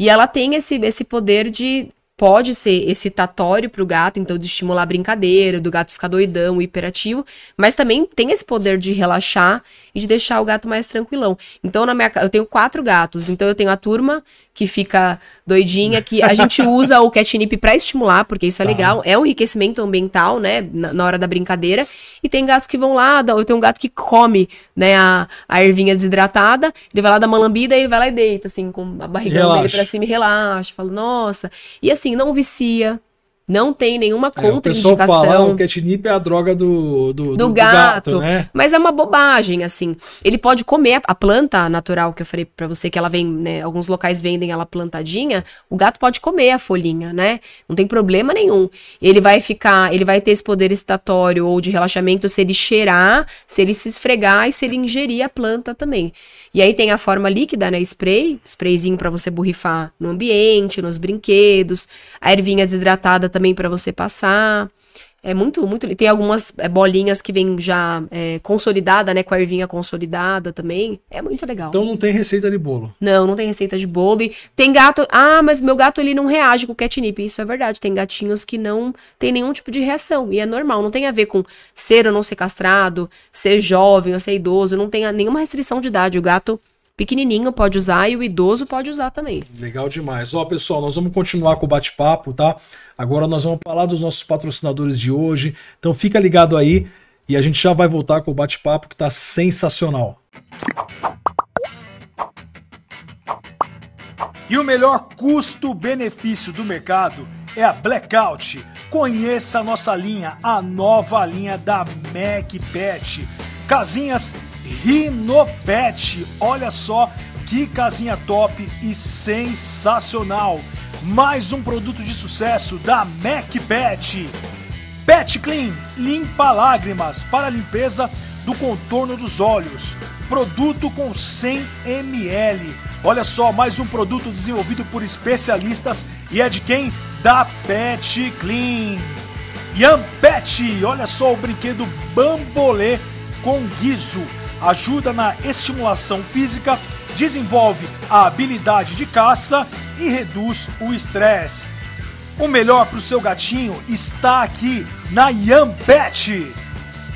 E ela tem esse, esse poder de. Pode ser excitatório para o gato, então de estimular a brincadeira, do gato ficar doidão, hiperativo, mas também tem esse poder de relaxar e de deixar o gato mais tranquilão. Então, na minha eu tenho quatro gatos, então eu tenho a turma que fica doidinha, que a gente usa o catnip para estimular, porque isso é tá. legal, é um enriquecimento ambiental, né, na, na, hora da brincadeira. E tem gatos que vão lá, eu tenho um gato que come, né, a, a ervinha desidratada, ele vai lá dar uma lambida e ele vai lá e deita, assim, com a barrigão dele pra cima e relaxa, fala, nossa. E assim, não vicia, não tem nenhuma contra é, o indicação. Fala, ah, o catnip é a droga do, do, do, do gato, gato né? Mas é uma bobagem, assim. Ele pode comer a planta natural que eu falei para você, que ela vem, né? Alguns locais vendem ela plantadinha. O gato pode comer a folhinha, né? Não tem problema nenhum. Ele vai ficar, ele vai ter esse poder excitatório ou de relaxamento se ele cheirar, se ele se esfregar e se ele ingerir a planta também. E aí tem a forma líquida, né? Spray, sprayzinho para você borrifar no ambiente, nos brinquedos. A ervinha desidratada também também para você passar. É muito, muito. Tem algumas é, bolinhas que vem já é, consolidada, né? Com a ervinha consolidada também. É muito legal. Então não tem receita de bolo. Não, não tem receita de bolo. E tem gato. Ah, mas meu gato ele não reage com catnip. Isso é verdade. Tem gatinhos que não tem nenhum tipo de reação. E é normal. Não tem a ver com ser ou não ser castrado, ser jovem ou ser idoso. Não tem nenhuma restrição de idade. O gato pequenininho pode usar e o idoso pode usar também. Legal demais. Ó, pessoal, nós vamos continuar com o bate-papo, tá? Agora nós vamos falar dos nossos patrocinadores de hoje. Então fica ligado aí e a gente já vai voltar com o bate-papo que tá sensacional. E o melhor custo-benefício do mercado é a Blackout. Conheça a nossa linha, a nova linha da Macpet. Casinhas Rinopet. Olha só que casinha top e sensacional. Mais um produto de sucesso da Mac Pet. Pet Clean limpa lágrimas para a limpeza do contorno dos olhos. Produto com 100 ml. Olha só, mais um produto desenvolvido por especialistas e é de quem? Da Pet Clean. Yampet, olha só o brinquedo bambolê com guiso ajuda na estimulação física, desenvolve a habilidade de caça e reduz o estresse. O melhor para o seu gatinho está aqui na Yampet.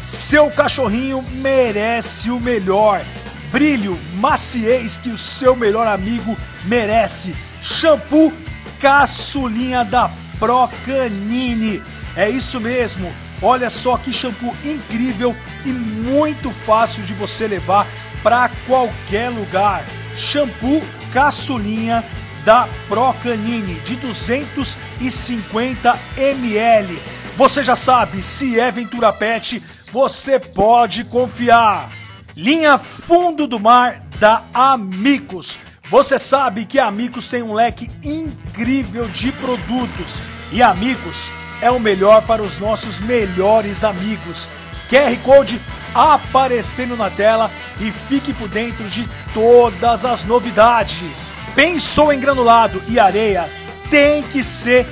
Seu cachorrinho merece o melhor. Brilho, maciez que o seu melhor amigo merece. Shampoo caçulinha da Pro Canine. É isso mesmo Olha só que shampoo incrível e muito fácil de você levar para qualquer lugar. Shampoo caçulinha da Procanine de 250 ml. Você já sabe, se é Ventura Pet, você pode confiar. Linha Fundo do Mar da Amicos. Você sabe que a tem um leque incrível de produtos e Amigos é o melhor para os nossos melhores amigos. QR Code aparecendo na tela e fique por dentro de todas as novidades. Pensou em granulado e areia? Tem que ser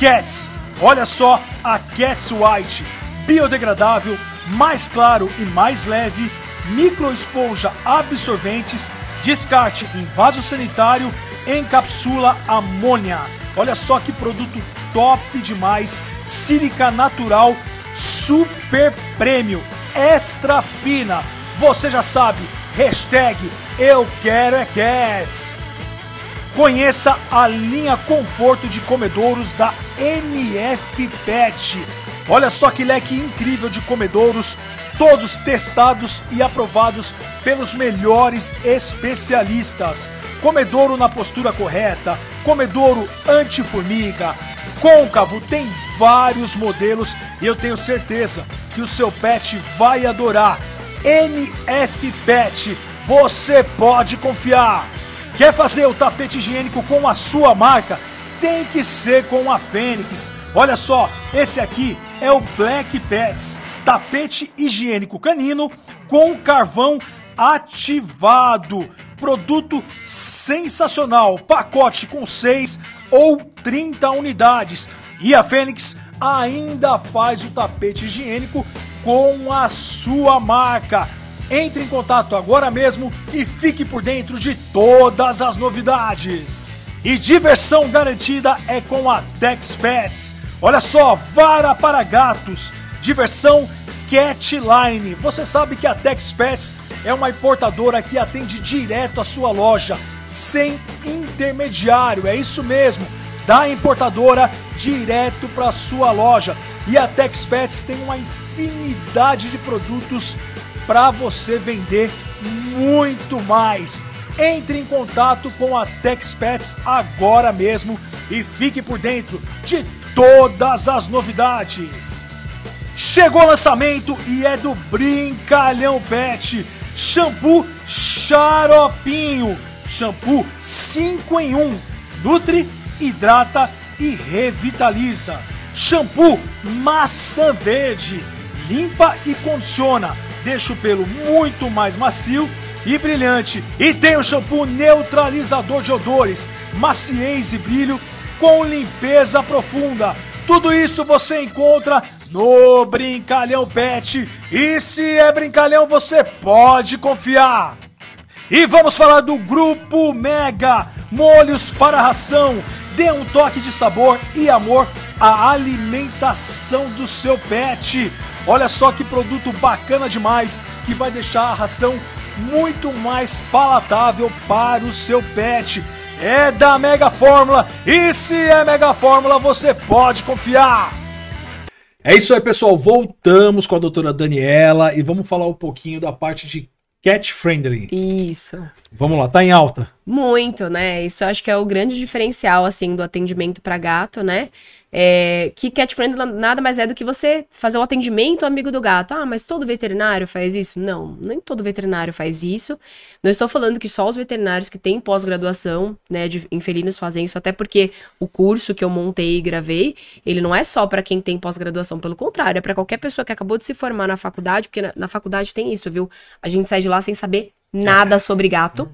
Cats. Olha só a Cats White, biodegradável, mais claro e mais leve, microesponja absorventes, descarte em vaso sanitário, encapsula amônia Olha só que produto top demais. Sílica natural super prêmio extra fina. Você já sabe, hashtag eu quero é cats. Conheça a linha conforto de comedouros da NF Pet. Olha só que leque incrível de comedouros todos testados e aprovados pelos melhores especialistas. Comedouro na postura correta, comedouro anti-formiga, côncavo, tem vários modelos e eu tenho certeza que o seu pet vai adorar. NF Pet, você pode confiar. Quer fazer o tapete higiênico com a sua marca? Tem que ser com a Fênix. Olha só, esse aqui é o Black Pets tapete higiênico canino com carvão ativado. Produto sensacional, pacote com 6 ou 30 unidades. E a Fênix ainda faz o tapete higiênico com a sua marca. Entre em contato agora mesmo e fique por dentro de todas as novidades. E diversão garantida é com a Tex Pets. Olha só, vara para gatos diversão Catline. Você sabe que a Tex Pets é uma importadora que atende direto à sua loja, sem intermediário. É isso mesmo, da importadora direto para sua loja. E a Tex Pets tem uma infinidade de produtos para você vender muito mais. Entre em contato com a Tex Pets agora mesmo e fique por dentro de todas as novidades. Chegou o lançamento e é do Brincalhão Pet. Shampoo Xaropinho. Shampoo 5 em 1. Nutre, hidrata e revitaliza. Shampoo maçã verde. Limpa e condiciona. Deixa o pelo muito mais macio e brilhante. E tem o shampoo neutralizador de odores. Maciez e brilho com limpeza profunda. Tudo isso você encontra no Brincalhão Pet. E se é brincalhão, você pode confiar. E vamos falar do Grupo Mega Molhos para Ração. Dê um toque de sabor e amor à alimentação do seu pet. Olha só que produto bacana demais que vai deixar a ração muito mais palatável para o seu pet. É da Mega Fórmula e se é Mega Fórmula você pode confiar. É isso aí, pessoal. Voltamos com a doutora Daniela e vamos falar um pouquinho da parte de cat friendly. Isso. Vamos lá, tá em alta. Muito, né? Isso eu acho que é o grande diferencial, assim, do atendimento para gato, né? É, que cat friend nada mais é do que você fazer o um atendimento amigo do gato. Ah, mas todo veterinário faz isso? Não, nem todo veterinário faz isso. Não estou falando que só os veterinários que têm pós-graduação, né, de, em felinos fazem isso, até porque o curso que eu montei e gravei, ele não é só para quem tem pós-graduação, pelo contrário, é para qualquer pessoa que acabou de se formar na faculdade, porque na, na faculdade tem isso, viu? A gente sai de lá sem saber nada sobre gato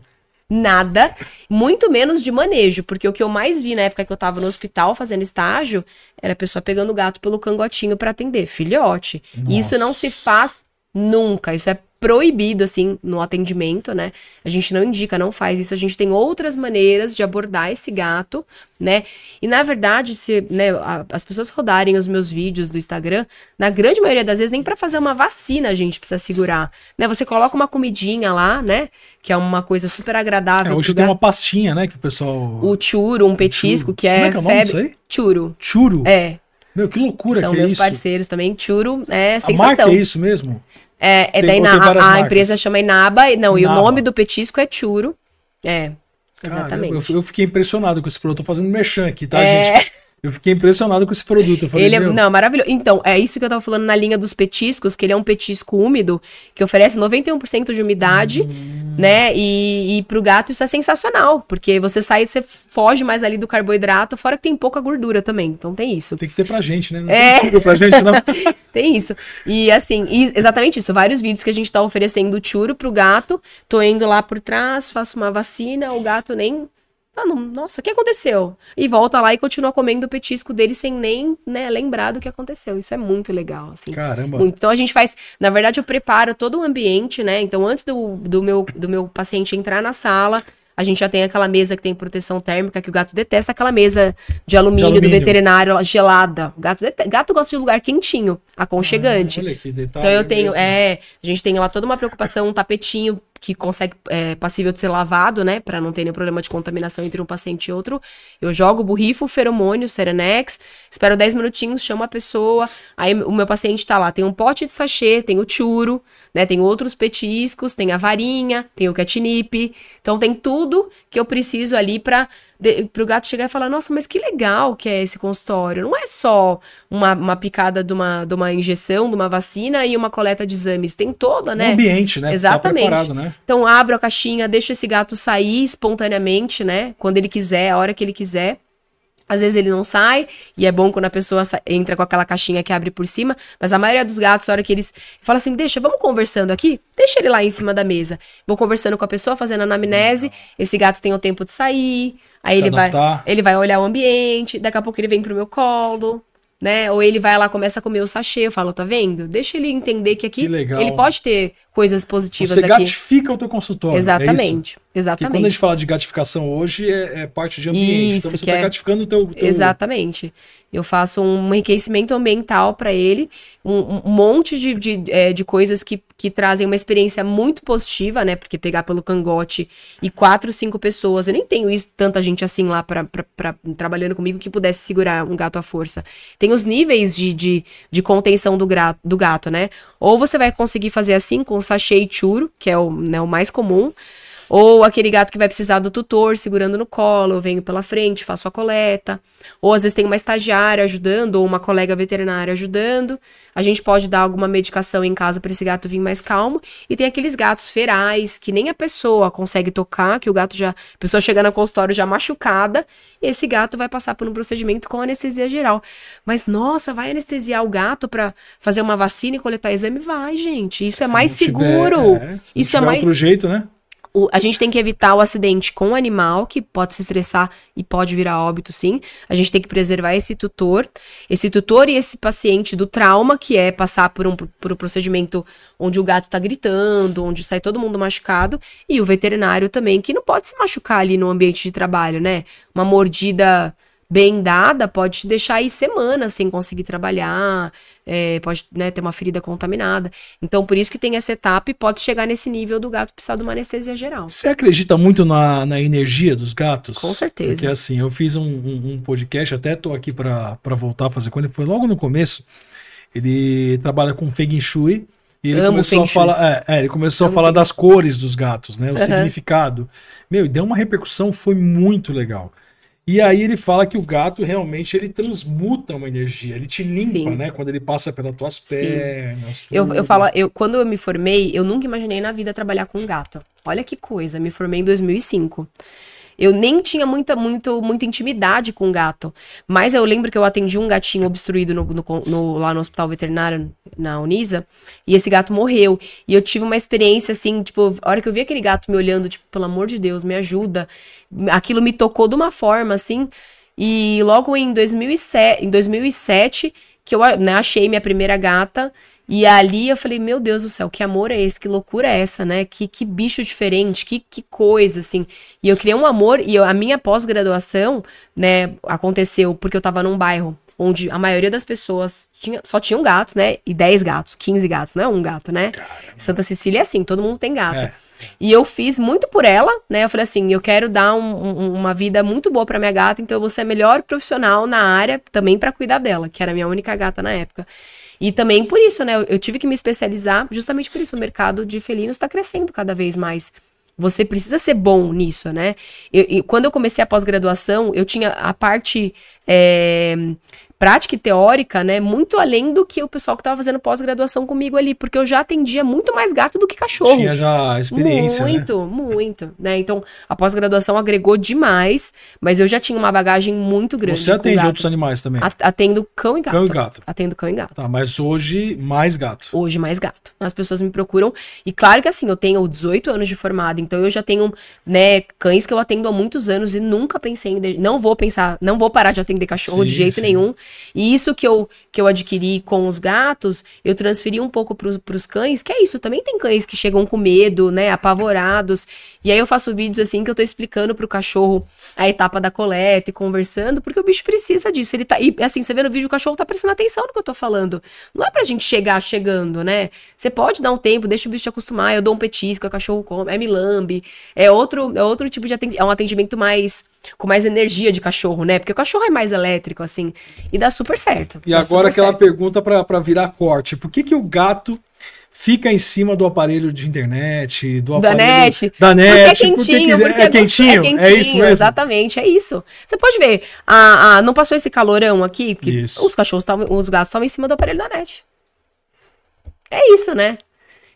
nada, muito menos de manejo, porque o que eu mais vi na época que eu tava no hospital fazendo estágio era a pessoa pegando o gato pelo cangotinho para atender, filhote. Nossa. Isso não se faz nunca, isso é proibido, assim, no atendimento, né? A gente não indica, não faz isso. A gente tem outras maneiras de abordar esse gato, né? E na verdade, se né, a, as pessoas rodarem os meus vídeos do Instagram, na grande maioria das vezes, nem para fazer uma vacina a gente precisa segurar. Né? Você coloca uma comidinha lá, né? Que é uma coisa super agradável. É, hoje tem uma pastinha, né? Que o pessoal. O churo, um petisco, churo. que é. Como é que é o nome disso aí? Churo. Churo. É. Meu, que loucura São que é isso. São meus parceiros também. Churo é sensação. A marca é isso mesmo? É, é tem, da Inaba. A empresa chama Inaba. Não, Inaba. e o nome do petisco é Churo. É. Cara, exatamente. Eu, eu, fiquei impressionado com esse produto. Tô fazendo merchan aqui, tá, é... gente? Eu fiquei impressionado com esse produto. Falei, ele é, não, maravilhoso. Então, é isso que eu tava falando na linha dos petiscos, que ele é um petisco úmido, que oferece 91% de umidade, hum. né? E, e pro gato isso é sensacional, porque você sai, você foge mais ali do carboidrato, fora que tem pouca gordura também. Então tem isso. Tem que ter pra gente, né? Não é. tem pra gente, não. tem isso. E assim, e exatamente isso. Vários vídeos que a gente tá oferecendo churo pro gato. Tô indo lá por trás, faço uma vacina, o gato nem ah, nossa, o que aconteceu? E volta lá e continua comendo o petisco dele sem nem né, lembrar do que aconteceu. Isso é muito legal, assim. Caramba. Muito. Então a gente faz, na verdade, eu preparo todo o ambiente, né? Então antes do, do, meu, do meu paciente entrar na sala, a gente já tem aquela mesa que tem proteção térmica, que o gato detesta, aquela mesa de alumínio, de alumínio. do veterinário gelada. O gato, gato gosta de lugar quentinho aconchegante. Ah, olha que detalhe. Então eu tenho, mesmo. é, a gente tem lá toda uma preocupação, um tapetinho que consegue é, passível de ser lavado, né, para não ter nenhum problema de contaminação entre um paciente e outro. Eu jogo borrifo, feromônio, Serenex, espero 10 minutinhos, chamo a pessoa. Aí o meu paciente tá lá, tem um pote de sachê, tem o churo, né, tem outros petiscos, tem a varinha, tem o catnip. Então tem tudo que eu preciso ali para para o gato chegar e falar, nossa, mas que legal que é esse consultório. Não é só uma, uma picada de uma, de uma injeção, de uma vacina e uma coleta de exames. Tem toda, né? Um ambiente, né? Tá Exatamente. Tá né? Então abro a caixinha, deixo esse gato sair espontaneamente, né? Quando ele quiser, a hora que ele quiser. Às vezes ele não sai, e é bom quando a pessoa entra com aquela caixinha que abre por cima, mas a maioria dos gatos, a hora que eles falam assim, deixa, vamos conversando aqui, deixa ele lá em cima da mesa. Vou conversando com a pessoa, fazendo anamnese, esse gato tem o tempo de sair, aí ele vai, ele vai olhar o ambiente, daqui a pouco ele vem pro meu colo, né? Ou ele vai lá, começa a comer o sachê, eu falo, tá vendo? Deixa ele entender que aqui que ele pode ter coisas positivas Você aqui. Você gratifica o teu consultório. É Exatamente. É Exatamente. quando a gente fala de gratificação hoje, é, é parte de ambiente. Então, isso, então você está é... gratificando o teu, teu, Exatamente. Eu faço um enriquecimento ambiental para ele, um, um, monte de, de, é, de coisas que, que trazem uma experiência muito positiva, né? Porque pegar pelo cangote e quatro, cinco pessoas, eu nem tenho isso, tanta gente assim lá pra, pra, pra trabalhando comigo que pudesse segurar um gato à força. Tem os níveis de, de, de contenção do, gra do gato, né? Ou você vai conseguir fazer assim com o sachê e churo, que é o, né, o mais comum. Ou aquele gato que vai precisar do tutor segurando no colo, eu venho pela frente, faço a coleta. Ou às vezes tem uma estagiária ajudando, ou uma colega veterinária ajudando. A gente pode dar alguma medicação em casa para esse gato vir mais calmo. E tem aqueles gatos ferais que nem a pessoa consegue tocar, que o gato já. A pessoa chega no consultório já machucada. Esse gato vai passar por um procedimento com anestesia geral. Mas nossa, vai anestesiar o gato para fazer uma vacina e coletar exame? Vai, gente. Isso é se é mais tiver, seguro. É, se isso é mais. outro jeito, né? o, a gente tem que evitar o acidente com o animal, que pode se estressar e pode virar óbito, sim. A gente tem que preservar esse tutor, esse tutor e esse paciente do trauma, que é passar por um, por um procedimento onde o gato tá gritando, onde sai todo mundo machucado, e o veterinário também, que não pode se machucar ali no ambiente de trabalho, né? Uma mordida bem dada pode te deixar aí semanas sem conseguir trabalhar, é, pode né, ter uma ferida contaminada. Então, por isso que tem essa etapa e pode chegar nesse nível do gato precisar de uma anestesia geral. Você acredita muito na, na energia dos gatos? Com certeza. Porque assim, eu fiz um, um, um podcast, até tô aqui para voltar a fazer com ele, foi logo no começo. Ele trabalha com Feng Shui. E ele começou a falar, é, é, ele começou Amo a falar das cores dos gatos, né? O uhum. significado. Meu, deu uma repercussão, foi muito legal. E aí ele fala que o gato realmente ele transmuta uma energia, ele te limpa, Sim. né? Quando ele passa pelas tuas pernas. Eu, eu falo, eu, quando eu me formei, eu nunca imaginei na vida trabalhar com gato. Olha que coisa, me formei em 2005. Eu nem tinha muita, muito, muita intimidade com o gato. Mas eu lembro que eu atendi um gatinho obstruído no, no, no, lá no hospital veterinário, na Unisa, e esse gato morreu. E eu tive uma experiência assim, tipo, a hora que eu vi aquele gato me olhando, tipo, pelo amor de Deus, me ajuda. Aquilo me tocou de uma forma assim. E logo em 2007, em 2007 que eu né, achei minha primeira gata. E ali eu falei, meu Deus do céu, que amor é esse? Que loucura é essa, né? Que, que bicho diferente, que, que coisa, assim. E eu criei um amor, e eu, a minha pós-graduação, né, aconteceu porque eu tava num bairro onde a maioria das pessoas tinha, só tinha um gato, né? E 10 gatos, 15 gatos, não é um gato, né? Caramba. Santa Cecília é assim, todo mundo tem gato. É. E eu fiz muito por ela, né? Eu falei assim, eu quero dar um, um, uma vida muito boa para minha gata, então eu vou ser a melhor profissional na área também para cuidar dela, que era a minha única gata na época. E também por isso, né? Eu tive que me especializar justamente por isso. O mercado de felinos está crescendo cada vez mais. Você precisa ser bom nisso, né? E quando eu comecei a pós-graduação, eu tinha a parte é, prática e teórica, né? Muito além do que o pessoal que tava fazendo pós-graduação comigo ali, porque eu já atendia muito mais gato do que cachorro. Tinha já experiência. Né? Muito, né? muito, né? Então, a pós-graduação agregou demais, mas eu já tinha uma bagagem muito grande. Você atende gato. outros animais também? Atendo cão e gato. Cão e gato. Atendo cão e gato. Tá, mas hoje mais gato. Hoje mais gato. As pessoas me procuram. E claro que assim, eu tenho 18 anos de formada, então eu já tenho, né, cães que eu atendo há muitos anos e nunca pensei em. Não vou pensar, não vou parar de atender cachorro sim, de jeito sim. nenhum. E isso que eu, que eu adquiri com os gatos, eu transferi um pouco para os cães, que é isso, também tem cães que chegam com medo, né, apavorados. E aí eu faço vídeos assim que eu tô explicando pro cachorro a etapa da coleta e conversando, porque o bicho precisa disso. Ele tá e assim, você vê no vídeo o cachorro tá prestando atenção no que eu tô falando. Não é pra gente chegar chegando, né? Você pode dar um tempo, deixa o bicho te acostumar, eu dou um petisco, o cachorro come, é milambe. É outro, é outro tipo de atendimento, é um atendimento mais com mais energia de cachorro, né? Porque o cachorro é mais elétrico assim. E dá super certo. E agora aquela certo. pergunta para virar corte: por que, que o gato fica em cima do aparelho de internet, do da aparelho net. da net, porque é quentinho, porque, porque é, é, é, quentinho, é quentinho, é isso mesmo. Exatamente, é isso. Você pode ver, a, a não passou esse calorão aqui que isso. os cachorros estavam os gatos estavam em cima do aparelho da net. É isso, né?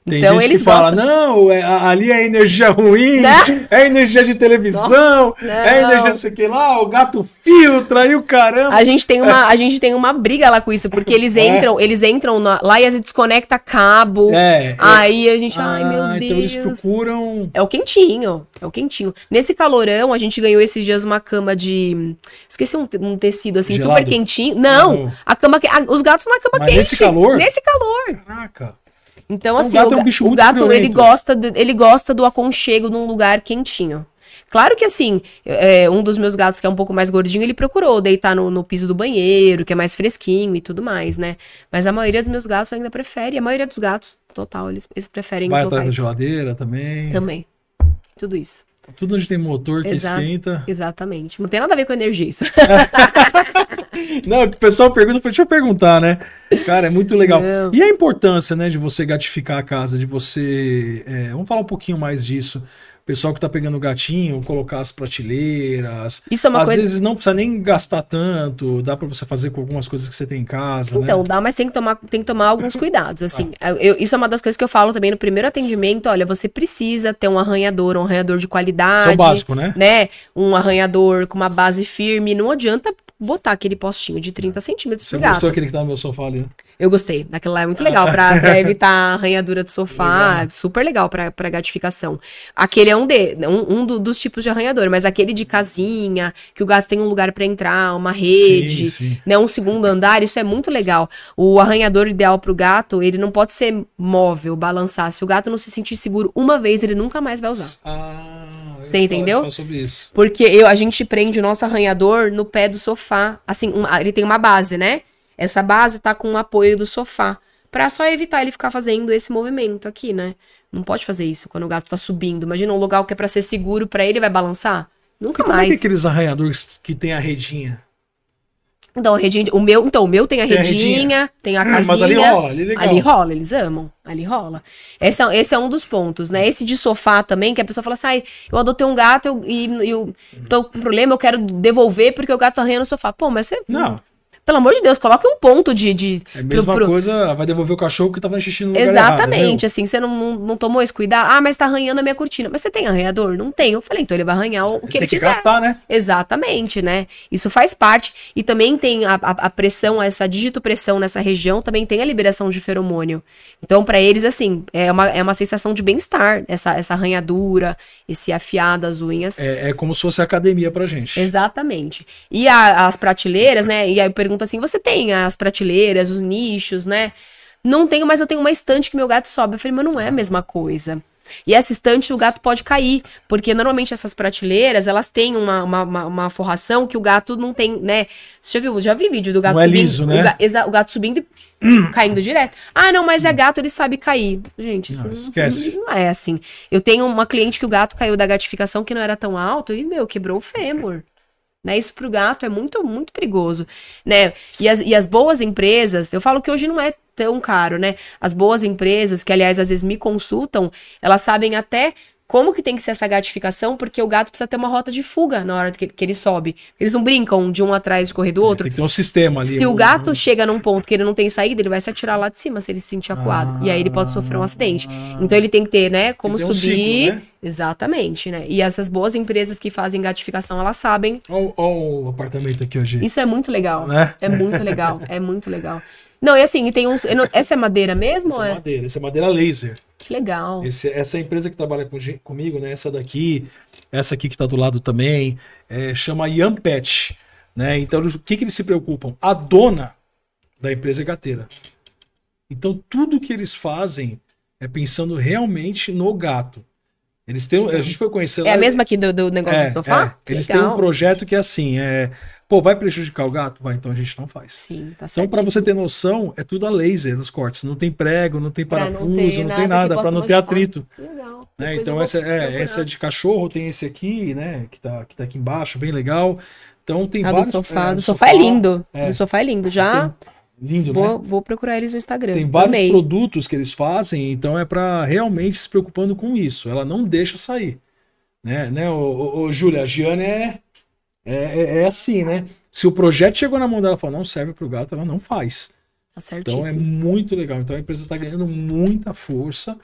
Tem então, gente eles que fala, não, é, ali é energia ruim, né? é energia de televisão, é não, é energia não sei o que lá, o gato filtra e o caramba. A gente tem uma, é. a gente tem uma briga lá com isso, porque eles é. entram, é. eles entram na, lá e às desconecta cabo. É, é. Aí a gente, ah, ai meu Deus. Ah, então eles procuram... É o quentinho, é o quentinho. Nesse calorão, a gente ganhou esses dias uma cama de... Esqueci um, um tecido assim, Gelado. super quentinho. Não, a cama... A, os gatos na cama Mas quente. nesse calor? Nesse calor. Caraca. Então, então assim, o gato, o, é um bicho o muito gato ele, gosta do, ele gosta do aconchego num lugar quentinho. Claro que assim, é, um dos meus gatos que é um pouco mais gordinho, ele procurou deitar no, no, piso do banheiro, que é mais fresquinho e tudo mais, né? Mas a maioria dos meus gatos ainda prefere, a maioria dos gatos, total, eles, eles preferem. Vai atrás da geladeira também. Também. Tudo isso. Tudo onde tem motor que Exa esquenta. Exatamente. Não tem nada a ver com energia isso. Não, o pessoal pergunta, deixa eu perguntar, né? Cara, é muito legal. Não. E a importância, né, de você gatificar a casa, de você. É, vamos falar um pouquinho mais disso pessoal que tá pegando o gatinho, colocar as prateleiras. Isso é uma Às coisa... vezes não precisa nem gastar tanto, dá para você fazer com algumas coisas que você tem em casa. Né? Então, né? dá, mas tem que tomar, tem que tomar alguns cuidados. Assim, ah. eu, isso é uma das coisas que eu falo também no primeiro atendimento. Olha, você precisa ter um arranhador, um arranhador de qualidade. Isso é o básico, né? né? Um arranhador com uma base firme. Não adianta botar aquele postinho de 30 é. centímetros Você gostou aquele que tá no meu sofá ali, né? Eu gostei. daquele lá é muito legal pra, pra evitar arranhadura do sofá. Legal. Super legal pra, pra gatificação. Aquele é um, de, um, um do, dos tipos de arranhador, mas aquele de casinha, que o gato tem um lugar para entrar, uma rede, sim, sim. Né, um segundo andar, isso é muito legal. O arranhador ideal pro gato, ele não pode ser móvel, balançar. Se o gato não se sentir seguro uma vez, ele nunca mais vai usar. Ah, Você entendeu? Sobre isso. Porque eu, a gente prende o nosso arranhador no pé do sofá. Assim, um, ele tem uma base, né? Essa base tá com o apoio do sofá, para só evitar ele ficar fazendo esse movimento aqui, né? Não pode fazer isso quando o gato tá subindo. Imagina um lugar que é para ser seguro para ele vai balançar? Nunca e mais. Como é aqueles arranhadores que tem a redinha? Então, a redinha, o meu, então, o meu tem a tem redinha, a redinha. tem a casinha. Mas ali rola, ali é legal. Ali rola, eles amam. Ali rola. Esse é, esse é um dos pontos, né? Esse de sofá também, que a pessoa fala assim, ah, eu adotei um gato eu, e eu, tô com problema, eu quero devolver porque o gato arranha no sofá. Pô, mas você... Não. Pelo amor de Deus, coloque um ponto de. de é a mesma pro, pro... coisa, vai devolver o cachorro que tava xixi no lugar né, Exatamente, errado, assim, você não, não, tomou esse cuidado. Ah, mas tá arranhando a minha cortina. Mas você tem arranhador? Não tem. Eu falei, então ele vai arranhar o que tem ele que gastar, né? Exatamente, né? Isso faz parte. E também tem a, a, a pressão, essa digitopressão nessa região, também tem a liberação de feromônio. Então, para eles, assim, é uma, é uma sensação de bem-estar, essa, essa arranhadura, esse afiado das unhas. É, é como se fosse academia pra gente. Exatamente. E a, as prateleiras, né? E aí eu pergunto pergunta assim: você tem as prateleiras, os nichos, né? Não tenho, mas eu tenho uma estante que meu gato sobe. Eu falei, mas não é a mesma coisa. E essa estante o gato pode cair, porque normalmente essas prateleiras, elas têm uma, uma, uma, uma forração que o gato não tem, né? Você já viu, já vi vídeo do gato não é subindo, é liso, né? O, ga, exa, o gato subindo e caindo direto. Ah, não, mas é gato, ele sabe cair. Gente, não, isso esquece. Não, não, é assim. Eu tenho uma cliente que o gato caiu da gatificação que não era tão alto e, meu, quebrou o fêmur. Né? Isso para o gato é muito, muito perigoso, né? E as, e as boas empresas, eu falo que hoje não é tão caro, né? As boas empresas, que aliás às vezes me consultam, elas sabem até como que tem que ser essa gatificação, porque o gato precisa ter uma rota de fuga na hora que, que ele sobe. Eles não brincam de um atrás de correr do outro. tem que ter um sistema ali. Se o uhum. gato chega num ponto que ele não tem saída, ele vai se atirar lá de cima se ele se sentir acuado. Ah, e aí ele pode sofrer um ah. acidente. Ah, então ele tem que ter, né, como subir. Um ciclo, né? Exatamente, né? E essas boas empresas que fazem gatificação, elas sabem. Olha o apartamento aqui hoje. Isso é muito legal. Né? É muito legal. é muito legal. Não, e assim, tem uns. Essa é madeira mesmo? Essa é, é madeira, essa é madeira laser. Que legal. Esse, essa empresa que trabalha com, comigo, né? Essa daqui, essa aqui que está do lado também, é, chama Yampet. Né? Então, o que, que eles se preocupam? A dona da empresa é gateira. Então, tudo que eles fazem é pensando realmente no gato. Eles têm, a gente foi conhecer É lá, a mesma aqui do, do negócio é, do sofá? É, eles legal. têm um projeto que é assim, é Pô, vai prejudicar o gato? Vai, então a gente não faz. Sim, tá então, para você ter noção, é tudo a laser nos cortes. Não tem prego, não tem parafuso, não, ter, não, né? tem nada, para não ter atrito. Legal. Né? Então, essa, é, essa é de cachorro, tem esse aqui, né? Que tá, que tá aqui embaixo, bem legal. Então, tem ah, vários. Do sofá, é, do sofá, sofá é lindo. É. Do sofá é lindo. Já. Lindo, vou, né? Vou procurar eles no Instagram. Tem vários Amei. produtos que eles fazem, então é para realmente se preocupando com isso. Ela não deixa sair. Né, né, ô, ô, ô Júlia, a Giane é é, é, é, assim, né? Se o projeto chegou na mão dela e falou, não serve para o gato, ela não faz. Tá certíssimo. Então é muito legal. Então a empresa está ganhando muita força,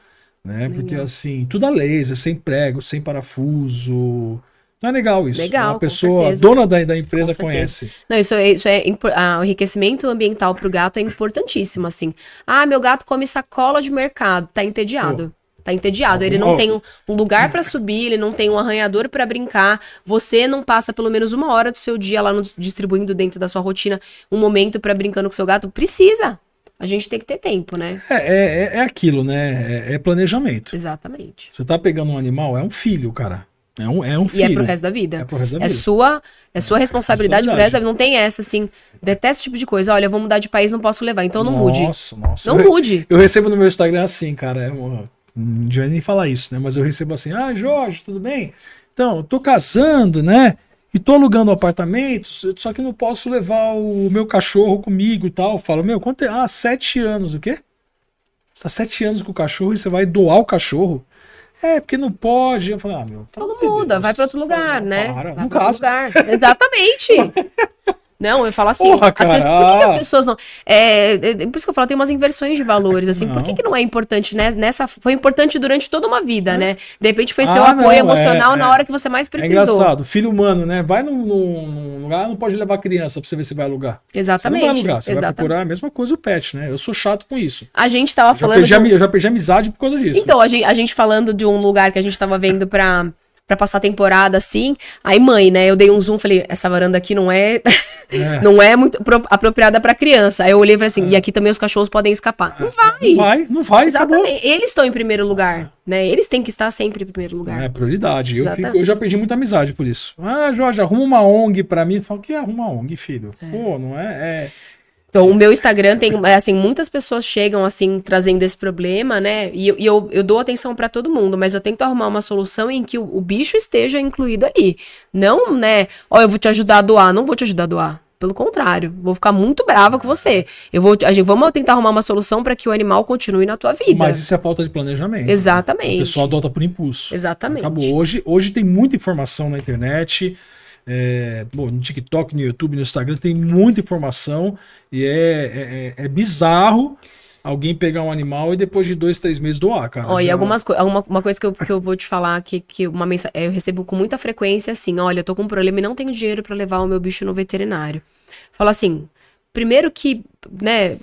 né? Legal. Porque assim, tudo a laser, sem prego, sem parafuso. Não é legal isso. Legal, Uma pessoa, certeza. dona da, da empresa, conhece. Não, isso é, isso é ah, o enriquecimento ambiental para o gato é importantíssimo, assim. Ah, meu gato come sacola de mercado, tá entediado. Pô. Tá entediado. Ele não tem um, lugar para subir, ele não tem um arranhador para brincar. Você não passa pelo menos uma hora do seu dia lá no, distribuindo dentro da sua rotina um momento para brincando com seu gato. Precisa. A gente tem que ter tempo, né? É, é, é, é aquilo, né? É, é, planejamento. Exatamente. Você tá pegando um animal, é um filho, cara. É um, é um filho. E é pro resto da vida. É pro resto da é vida. É sua, é sua é responsabilidade, responsabilidade pro resto da vida. Não tem essa, assim. deteste esse tipo de coisa. Olha, eu vou mudar de país, não posso levar. Então não nossa, mude. Nossa, nossa. Não eu, mude. Eu recebo no meu Instagram assim, cara. É uma não devia nem falar isso, né? Mas eu recebo assim: ah, Jorge, tudo bem? Então, eu tô casando, né? E tô alugando um apartamentos, só que não posso levar o meu cachorro comigo e tal. Eu falo, meu, quanto é? Ah, sete anos, o quê? Você tá sete anos com o cachorro e você vai doar o cachorro? É, porque não pode. Eu falo, ah, meu. Todo mundo, vai para outro lugar, fala, né? Para, vai não casa. Lugar. Exatamente. Não, eu falo assim. Porra, as pessoas, por que, as pessoas não. É, é, é, por isso que eu falo, tem umas inversões de valores, assim. Não. Por que, que não é importante, né? Nessa, foi importante durante toda uma vida, é. né? De repente foi ah, seu apoio não, é, emocional na é. hora que você mais precisou. É engraçado, filho humano, né? Vai num, num, lugar, não pode levar criança pra você ver se vai alugar. Exatamente. Você não vai alugar, você Exatamente. vai procurar a mesma coisa o pet, né? Eu sou chato com isso. A gente tava eu falando. Perdi, de... Eu já perdi amizade por causa disso. Então, a gente, a gente falando de um lugar que a gente tava vendo pra para passar a temporada assim. Aí, mãe, né? Eu dei um zoom, falei, essa varanda aqui não é, é. não é muito apropriada para criança. Aí eu olhei e falei assim, é. e aqui também os cachorros podem escapar. É. Não vai. Não vai, não vai. Exatamente. Acabou. Eles estão em primeiro lugar, é. né? Eles têm que estar sempre em primeiro lugar. É prioridade. Eu, fico, eu já perdi muita amizade por isso. Ah, Jorge, arruma uma ONG para mim. falei o que arruma ONG, filho. É. Pô, não é, é então, o meu Instagram tem, é, assim, muitas pessoas chegam, assim, trazendo esse problema, né? E, e eu, eu dou atenção para todo mundo, mas eu tento arrumar uma solução em que o, o bicho esteja incluído ali. Não, né, ó, oh, eu vou te ajudar a doar. Não vou te ajudar a doar. Pelo contrário, vou ficar muito brava com você. Eu vou, a gente, vamos tentar arrumar uma solução para que o animal continue na tua vida. Mas isso é falta de planejamento. Né? Exatamente. Né? O pessoal adota por impulso. Exatamente. Acabou. Hoje, hoje tem muita informação na internet. É, bom, no TikTok, no YouTube, no Instagram, tem muita informação e é, é, é, é bizarro alguém pegar um animal e depois de dois, três meses doar, cara. Olha, já... algumas co alguma, uma coisa que eu, que eu vou te falar, que, que uma eu recebo com muita frequência é assim, olha, eu tô com um problema e não tenho dinheiro para levar o meu bicho no veterinário. Fala assim, primeiro que, né,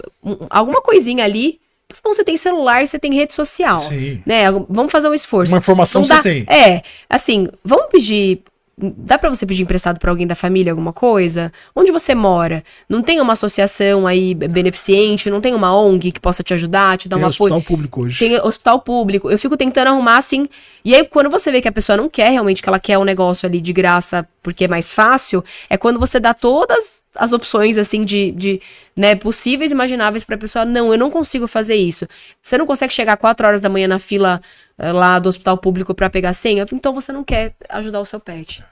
alguma coisinha ali Bom, você tem celular, você tem rede social. Sim. Né? Vamos fazer um esforço. Uma informação você tem. É, assim, vamos pedir Dá para você pedir emprestado para alguém da família alguma coisa? Onde você mora? Não tem uma associação aí beneficente? Não tem uma ONG que possa te ajudar, te dar tem um apoio? Tem hospital público hoje. Tem hospital público. Eu fico tentando arrumar assim. E aí, quando você vê que a pessoa não quer realmente, que ela quer um negócio ali de graça porque é mais fácil, é quando você dá todas as opções, assim, de, de né, possíveis, imagináveis pra pessoa. Não, eu não consigo fazer isso. Você não consegue chegar 4 horas da manhã na fila eh, lá do hospital público para pegar senha, então você não quer ajudar o seu pet.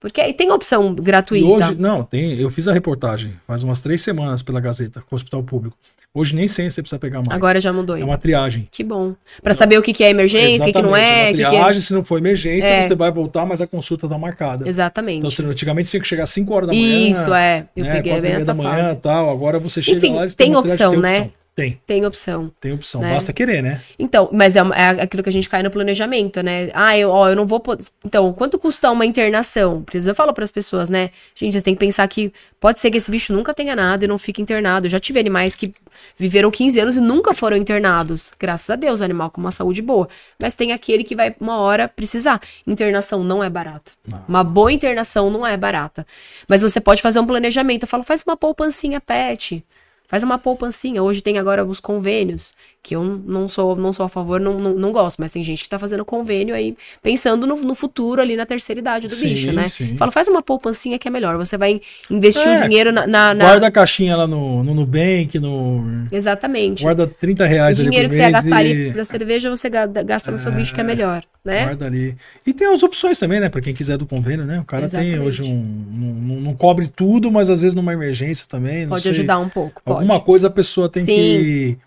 Porque aí tem opção gratuita. E hoje, não, tem. Eu fiz a reportagem faz umas três semanas pela Gazeta, com o hospital público. Hoje nem senha você precisa pegar mais. Agora já mudou. É uma triagem. Que bom. Para saber o que, é emergência, o que, não é. é uma triagem, que é... se não for emergência, é. você vai voltar, mas a consulta tá marcada. Exatamente. Então, você, antigamente você tinha que chegar às 5 horas da manhã. Isso, é. Eu né, peguei bem da manhã, tal. Agora você chega Enfim, lá e tem, tem opção, né? Opção. Tem. Tem opção. Tem opção, né? basta querer, né? Então, mas é, é, aquilo que a gente cai no planejamento, né? Ah, eu, ó, eu não vou poder. Então, quanto custa uma internação? Precisa falar para as pessoas, né? Gente, você tem que pensar que pode ser que esse bicho nunca tenha nada e não fique internado. Eu já tive animais que viveram 15 anos e nunca foram internados. Graças a Deus, o animal com uma saúde boa. Mas tem aquele que vai uma hora precisar. Internação não é barato. Não. Uma boa internação não é barata. Mas você pode fazer um planejamento. Eu falo, faz uma poupancinha pet Faz uma poupancinha. Hoje tem agora os convênios, que eu não sou, não sou a favor, não, não, não gosto, mas tem gente que tá fazendo convênio aí, pensando no, no futuro ali na terceira idade do sim, bicho, né? Sim. Fala, faz uma poupancinha que é melhor. Você vai investir é, o dinheiro na, na, na, Guarda a caixinha lá no, no Nubank, no. Exatamente. Guarda 30 reais o ali. O dinheiro que você ia gastar e... ali pra cerveja, você gasta no seu é... bicho que é melhor. Né? Guarda ali. E tem as opções também, né? Para quem quiser do convênio, né? O cara Exatamente. tem hoje um, Não cobre tudo, mas às vezes numa emergência também. pode sei, ajudar um pouco. Alguma coisa a pessoa tem Sim. que.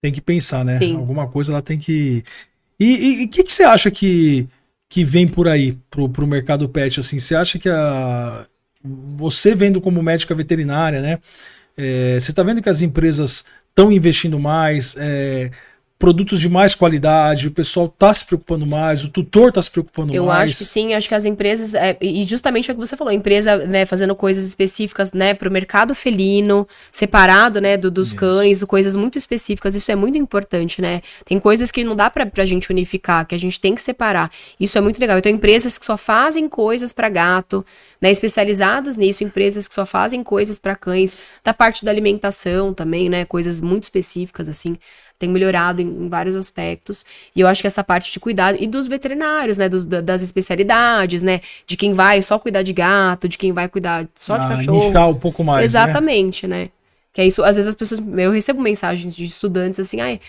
Tem que pensar, né? Sim. Alguma coisa ela tem que. E o que, que você acha que, que vem por aí pro, pro mercado pet? Assim, você acha que a. Você vendo como médica veterinária, né? É, você está vendo que as empresas estão investindo mais. É, produtos de mais qualidade, o pessoal está se preocupando mais, o tutor está se preocupando eu mais. Eu acho que sim, acho que as empresas, é, e justamente é o que você falou, a empresa né, fazendo coisas específicas né, para o mercado felino, separado né, do, dos isso. cães, coisas muito específicas, isso é muito importante, né? Tem coisas que não dá para a gente unificar, que a gente tem que separar. Isso é muito legal. Então, empresas que só fazem coisas para gato, né, especializadas nisso, empresas que só fazem coisas para cães, da parte da alimentação também, né, coisas muito específicas assim tem melhorado em, em, vários aspectos. E eu acho que essa parte de cuidado e dos veterinários, né? Dos, das especialidades, né? De quem vai só cuidar de gato, de quem vai cuidar só ah, de cachorro. ficar um pouco mais. Né? Exatamente, né? né? Que é isso, às vezes as pessoas. Eu recebo mensagens de estudantes assim, ai.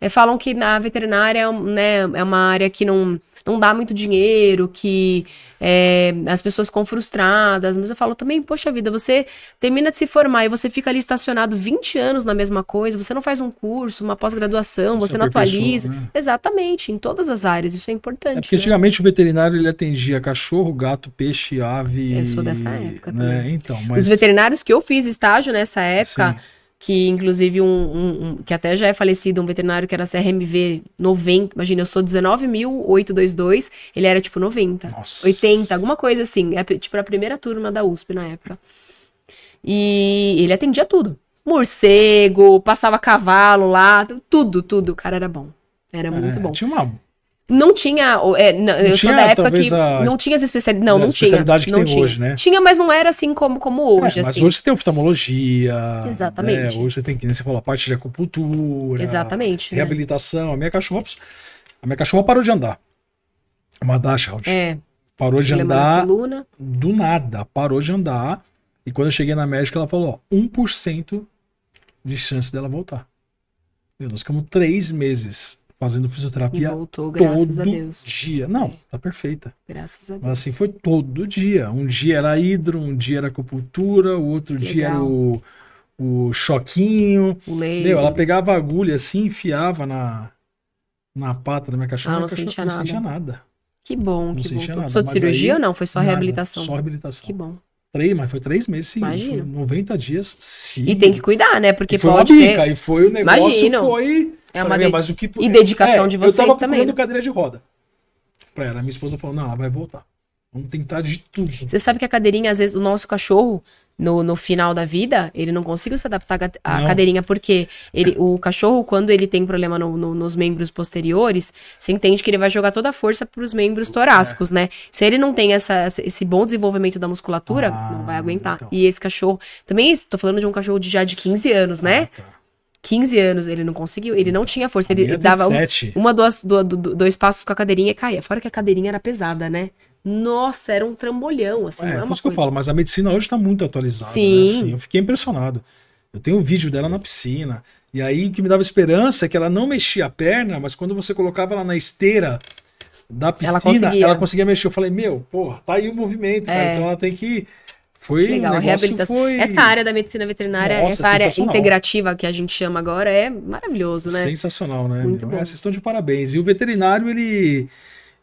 Eh, falam que na veterinária é né, é uma área que não não dá muito dinheiro, que é, as pessoas ficam frustradas. Mas eu falo também, poxa vida, você termina de se formar e você fica ali estacionado 20 anos na mesma coisa, você não faz um curso, uma pós-graduação, você não atualiza. né? Exatamente, em todas as áreas, isso é, é importante. É porque né? antigamente o veterinário ele atendia cachorro, gato, peixe, ave. Eu sou dessa época né? também. Então, mas... Os veterinários que eu fiz estágio nessa época. Sim que inclusive um, um, um, que até já é falecido, um veterinário que era CRMV 90, imagina, eu sou 19.822, ele era tipo 90, Nossa. 80, alguma coisa assim, é tipo a primeira turma da USP na época. E ele atendia tudo. Morcego, passava cavalo lá, tudo, tudo, o cara era bom. Era é, muito é, bom. Tinha uma não tinha. É, não, não eu tinha, sou da época que. não tinha as especialidades. Não, não especialidade tinha. Que não tem tinha. hoje, né? Tinha, mas não era assim como, como é, hoje. É, mas assim. hoje você tem oftalmologia. Exatamente. Né? Hoje você tem, que né, você falou, a parte de acupuntura. Exatamente. Né? Reabilitação. Né? A minha cachorra. A minha cachorra parou de andar. Uma Dachshund. É. Parou de andar. Do nada. Parou de andar. E quando eu cheguei na médica, ela falou: ó, 1% de chance dela voltar. Meu, nós ficamos três meses fazendo fisioterapia. E voltou, graças todo a Deus. dia. Não, é. tá perfeita. Graças a Deus. Mas assim foi todo dia. Um dia era hidro, um dia era acupuntura, o outro Legal. dia era o, o choquinho. O leite. Ela pegava a agulha assim, enfiava na, na pata da minha cachorra. Ela não, cachorra, sentia, não nada. sentia nada. Que bom, não que bom. Nada. Precisou de cirurgia aí, ou não? Foi só nada, reabilitação? Só reabilitação. Que bom. Três, mas foi três meses sim. Imagina. 90 dias Sim. E tem que cuidar, né? Porque e foi pode. Uma bica, ter... E foi o negócio, Imagino. foi é uma de... mas o que E é, dedicação é, de vocês também. Eu tava também, né? cadeira de roda. Pra ela, minha esposa falou: "Não, ela vai voltar. Vamos tentar de tudo". Você sabe que a cadeirinha às vezes o nosso cachorro no, no final da vida, ele não consegue se adaptar à cadeirinha, porque ele, o cachorro, quando ele tem problema no, no, nos membros posteriores, você entende que ele vai jogar toda a força para os membros é. torácicos, é. né? Se ele não tem essa, esse bom desenvolvimento da musculatura, ah, não vai ah, aguentar. Então. E esse cachorro, também estou falando de um cachorro de já de 15 anos, né? Ah, tá. 15 anos, ele não conseguiu, ele não tinha força. Ele, dava um, uma, duas, duas, dois passos com a cadeirinha e caía. Fora que a cadeirinha era pesada, né? Nossa, era um trambolhão, assim. É, é por isso coisa... que eu falo, mas a medicina hoje está muito atualizada. Né? Sim. Né? Assim, eu fiquei impressionado. Eu tenho um vídeo dela na piscina. E aí o que me dava esperança é que ela não mexia a perna, mas quando você colocava ela na esteira da piscina, ela conseguia, ela conseguia mexer. Eu falei, meu, porra, tá aí o movimento, é. cara, Então ela tem que. Ir. Foi legal. a reabilitação. Foi... Essa área da medicina veterinária, Nossa, essa área integrativa que a gente chama agora, é maravilhoso, né? Sensacional, né? Muito é, bom. É, vocês estão de parabéns. E o veterinário, ele.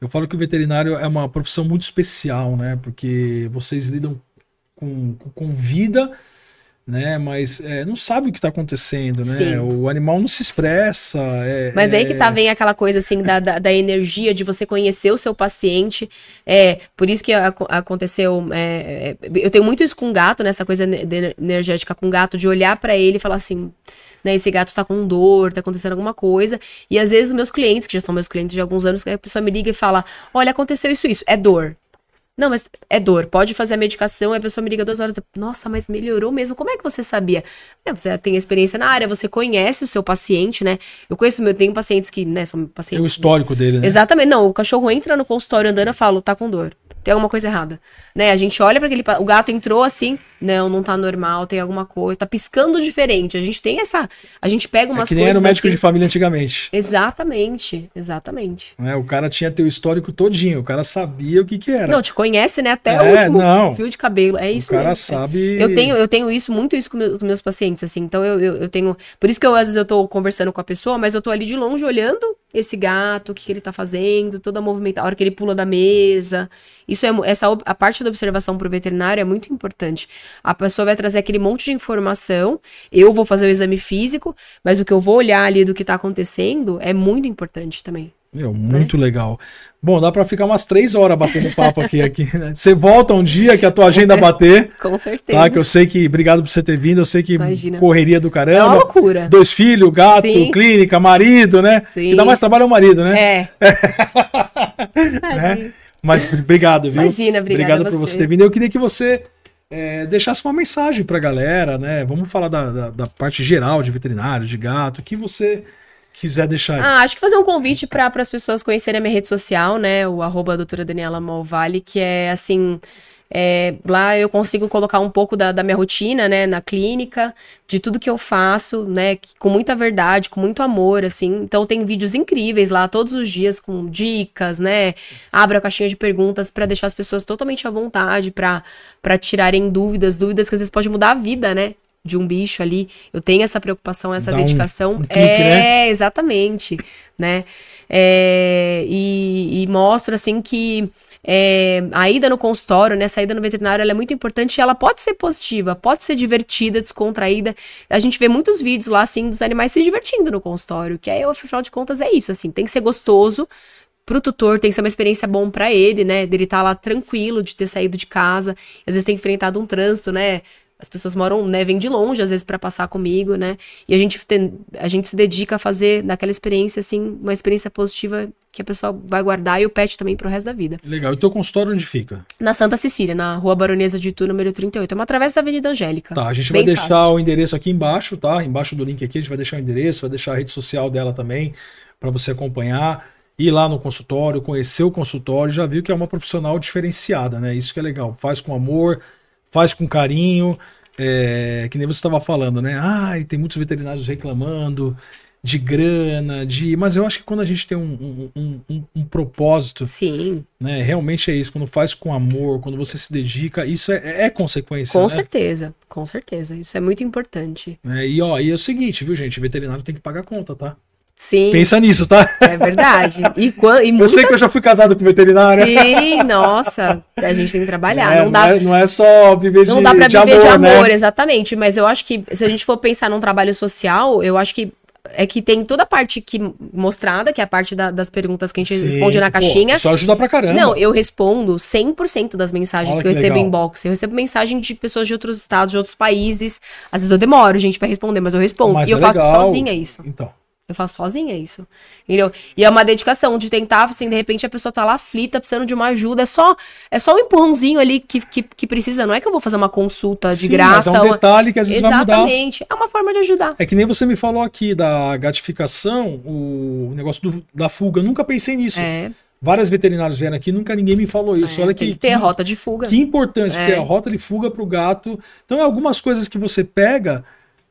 Eu falo que o veterinário é uma profissão muito especial, né? Porque vocês lidam com, com vida né? Mas é, não sabe o que está acontecendo, né? Sim. O animal não se expressa. É, Mas é... aí que tá vem aquela coisa assim da, da, da, energia de você conhecer o seu paciente. É por isso que aconteceu. É, é, eu tenho muito isso com gato, né? Essa coisa energética com gato de olhar para ele e falar assim. Né, esse gato está com dor, está acontecendo alguma coisa. E às vezes meus clientes, que já são meus clientes de alguns anos, a pessoa me liga e fala: Olha, aconteceu isso, isso, é dor. Não, mas é dor. Pode fazer a medicação. a pessoa me liga duas horas. Nossa, mas melhorou mesmo. Como é que você sabia? É, você tem experiência na área, você conhece o seu paciente, né? Eu conheço meu, tenho pacientes que, né, são pacientes. Tem o histórico dele, né? Exatamente. Não, o cachorro entra no consultório andando, eu falo, tá com dor tem alguma coisa errada. Né? A gente olha para aquele. O gato entrou assim, não, não tá normal, tem alguma coisa, tá piscando diferente. A gente tem essa. A gente pega é umas coisas. É que nem era o médico assim. de família antigamente. Exatamente, exatamente. né O cara tinha teu histórico todinho, o cara sabia o que que era. Não, te conhece, né? Até é, o último não. fio de cabelo. É isso O cara mesmo, sabe. Eu tenho, eu tenho isso, muito isso com, com meus pacientes, assim. Então eu, eu, eu, tenho. Por isso que eu, às vezes, eu tô conversando com a pessoa, mas eu tô ali de longe olhando esse gato, o que, que ele tá fazendo, toda a movimentação, a hora que ele pula da mesa. Isso é essa a parte da observação para o veterinário é muito importante. A pessoa vai trazer aquele monte de informação, eu vou fazer o exame físico, mas o que eu vou olhar ali do que tá acontecendo é muito importante também. Meu, né? muito legal. Bom, dá para ficar umas três horas batendo papo aqui. aqui né? Você volta um dia que a tua agenda com bater. Com certeza. Tá? Que eu sei que. Obrigado por você ter vindo. Eu sei que Imagina. correria do caramba. É uma loucura. Dois filhos, gato, Sim. clínica, marido, né? Sim. Que dá mais trabalho ao é marido, né? É. Né? Mas obrigado, viu? Imagina, obrigado. Obrigado por você ter vindo. Eu queria que você é, deixasse uma mensagem pra galera, né? Vamos falar da, da, da parte geral de veterinário, de gato. que você quiser deixar Ah, acho que fazer um convite para as pessoas conhecerem a minha rede social, né? O arroba doutora Daniela Malvale, que é assim. É, lá eu consigo colocar um pouco da, da, minha rotina, né, na clínica, de tudo que eu faço, né, com muita verdade, com muito amor, assim. Então tem vídeos incríveis lá todos os dias com dicas, né? Abro a caixinha de perguntas para deixar as pessoas totalmente à vontade para para tirarem dúvidas, dúvidas que às vezes pode mudar a vida, né? de um bicho ali, eu tenho essa preocupação, essa Dá dedicação. Um, um clique, é, né? exatamente, né? É, e, e, mostro assim que é, a ida no consultório, né, saída no veterinário, ela é muito importante e ela pode ser positiva, pode ser divertida, descontraída. A gente vê muitos vídeos lá, assim, dos animais se divertindo no consultório, que aí, afinal de contas, é isso, assim, tem que ser gostoso, pro tutor, tem que ser uma experiência bom para ele, né? Dele estar tá lá tranquilo de ter saído de casa, às vezes tem enfrentado um trânsito, né? As pessoas moram, né, vêm de longe às vezes para passar comigo, né? E a gente tem, a gente se dedica a fazer daquela experiência assim, uma experiência positiva que a pessoa vai guardar e o pet também pro resto da vida. Legal. E teu consultório onde fica? Na Santa Cecília, na Rua Baronesa de Itu, número 38. É uma através da Avenida Angélica. Tá, a gente vai deixar fácil. o endereço aqui embaixo, tá? Embaixo do link aqui a gente vai deixar o endereço, vai deixar a rede social dela também para você acompanhar ir lá no consultório, conhecer o consultório, já viu que é uma profissional diferenciada, né? Isso que é legal. Faz com amor, faz com carinho. É, que nem você estava falando, né? Ai, tem muitos veterinários reclamando de grana, de. Mas eu acho que quando a gente tem um, um, um, um propósito. Sim. Né, realmente é isso. Quando faz com amor, quando você se dedica, isso é, é consequência. Com né? certeza, com certeza. Isso é muito importante. É, e ó, e é o seguinte, viu, gente? Veterinário tem que pagar conta, tá? Sim. Pensa nisso, tá? É verdade. E, quando, e Eu sei que eu já fui casado com veterinário. Sim, nossa. A gente tem que trabalhar. É, não, dá, não, é, não é só viver de amor. Não dá pra viver de amor, de né? amor né? exatamente. Mas eu acho que se a gente for pensar num trabalho social, eu acho que é que tem toda a parte que mostrada, que é a parte da, das perguntas que a gente Sim. responde na caixinha. Pô, só ajuda pra caramba. Não, eu respondo 100% das mensagens Olha que eu recebo em box. Eu recebo mensagem de pessoas de outros estados, de outros países. Às vezes eu demoro, gente, para responder, mas eu respondo. Mas e é eu legal. faço sozinha isso. Então. Eu faço sozinha isso. Entendeu? E é uma dedicação de tentar, assim, de repente a pessoa tá lá aflita, precisando de uma ajuda. É só é só um empurrãozinho ali que, que, que precisa. Não é que eu vou fazer uma consulta de Sim, graça. Mas é um detalhe que às vezes Exatamente. vai mudar. Exatamente. É uma forma de ajudar. É que nem você me falou aqui da gratificação, o negócio do, da fuga. Eu nunca pensei nisso. É. Várias veterinárias vieram aqui, nunca ninguém me falou isso. É, Olha que, que ter que, rota de fuga. Que importante é. ter a rota de fuga para o gato. Então, é algumas coisas que você pega,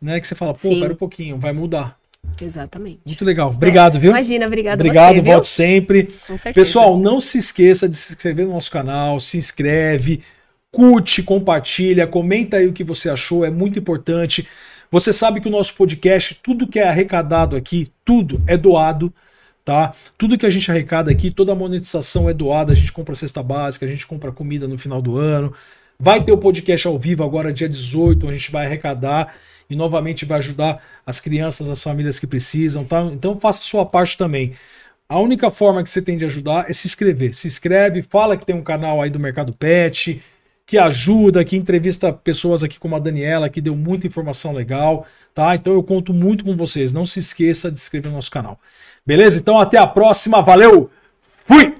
né, que você fala, pô, Sim. pera um pouquinho, vai mudar. Exatamente. Muito legal. Obrigado, é. viu? Imagina, obrigado. Obrigado, você, sempre. Com certeza. Pessoal, não se esqueça de se inscrever no nosso canal, se inscreve, curte, compartilha, comenta aí o que você achou, é muito importante. Você sabe que o nosso podcast, tudo que é arrecadado aqui, tudo é doado. Tá? Tudo que a gente arrecada aqui, toda a monetização é doada, a gente compra cesta básica, a gente compra comida no final do ano. Vai ter o podcast ao vivo agora, dia 18, a gente vai arrecadar e novamente vai ajudar as crianças, as famílias que precisam, tá? Então faça sua parte também. A única forma que você tem de ajudar é se inscrever. Se inscreve, fala que tem um canal aí do Mercado Pet, que ajuda, que entrevista pessoas aqui como a Daniela, que deu muita informação legal, tá? Então eu conto muito com vocês. Não se esqueça de se inscrever no nosso canal. Beleza? Então até a próxima. Valeu! Fui!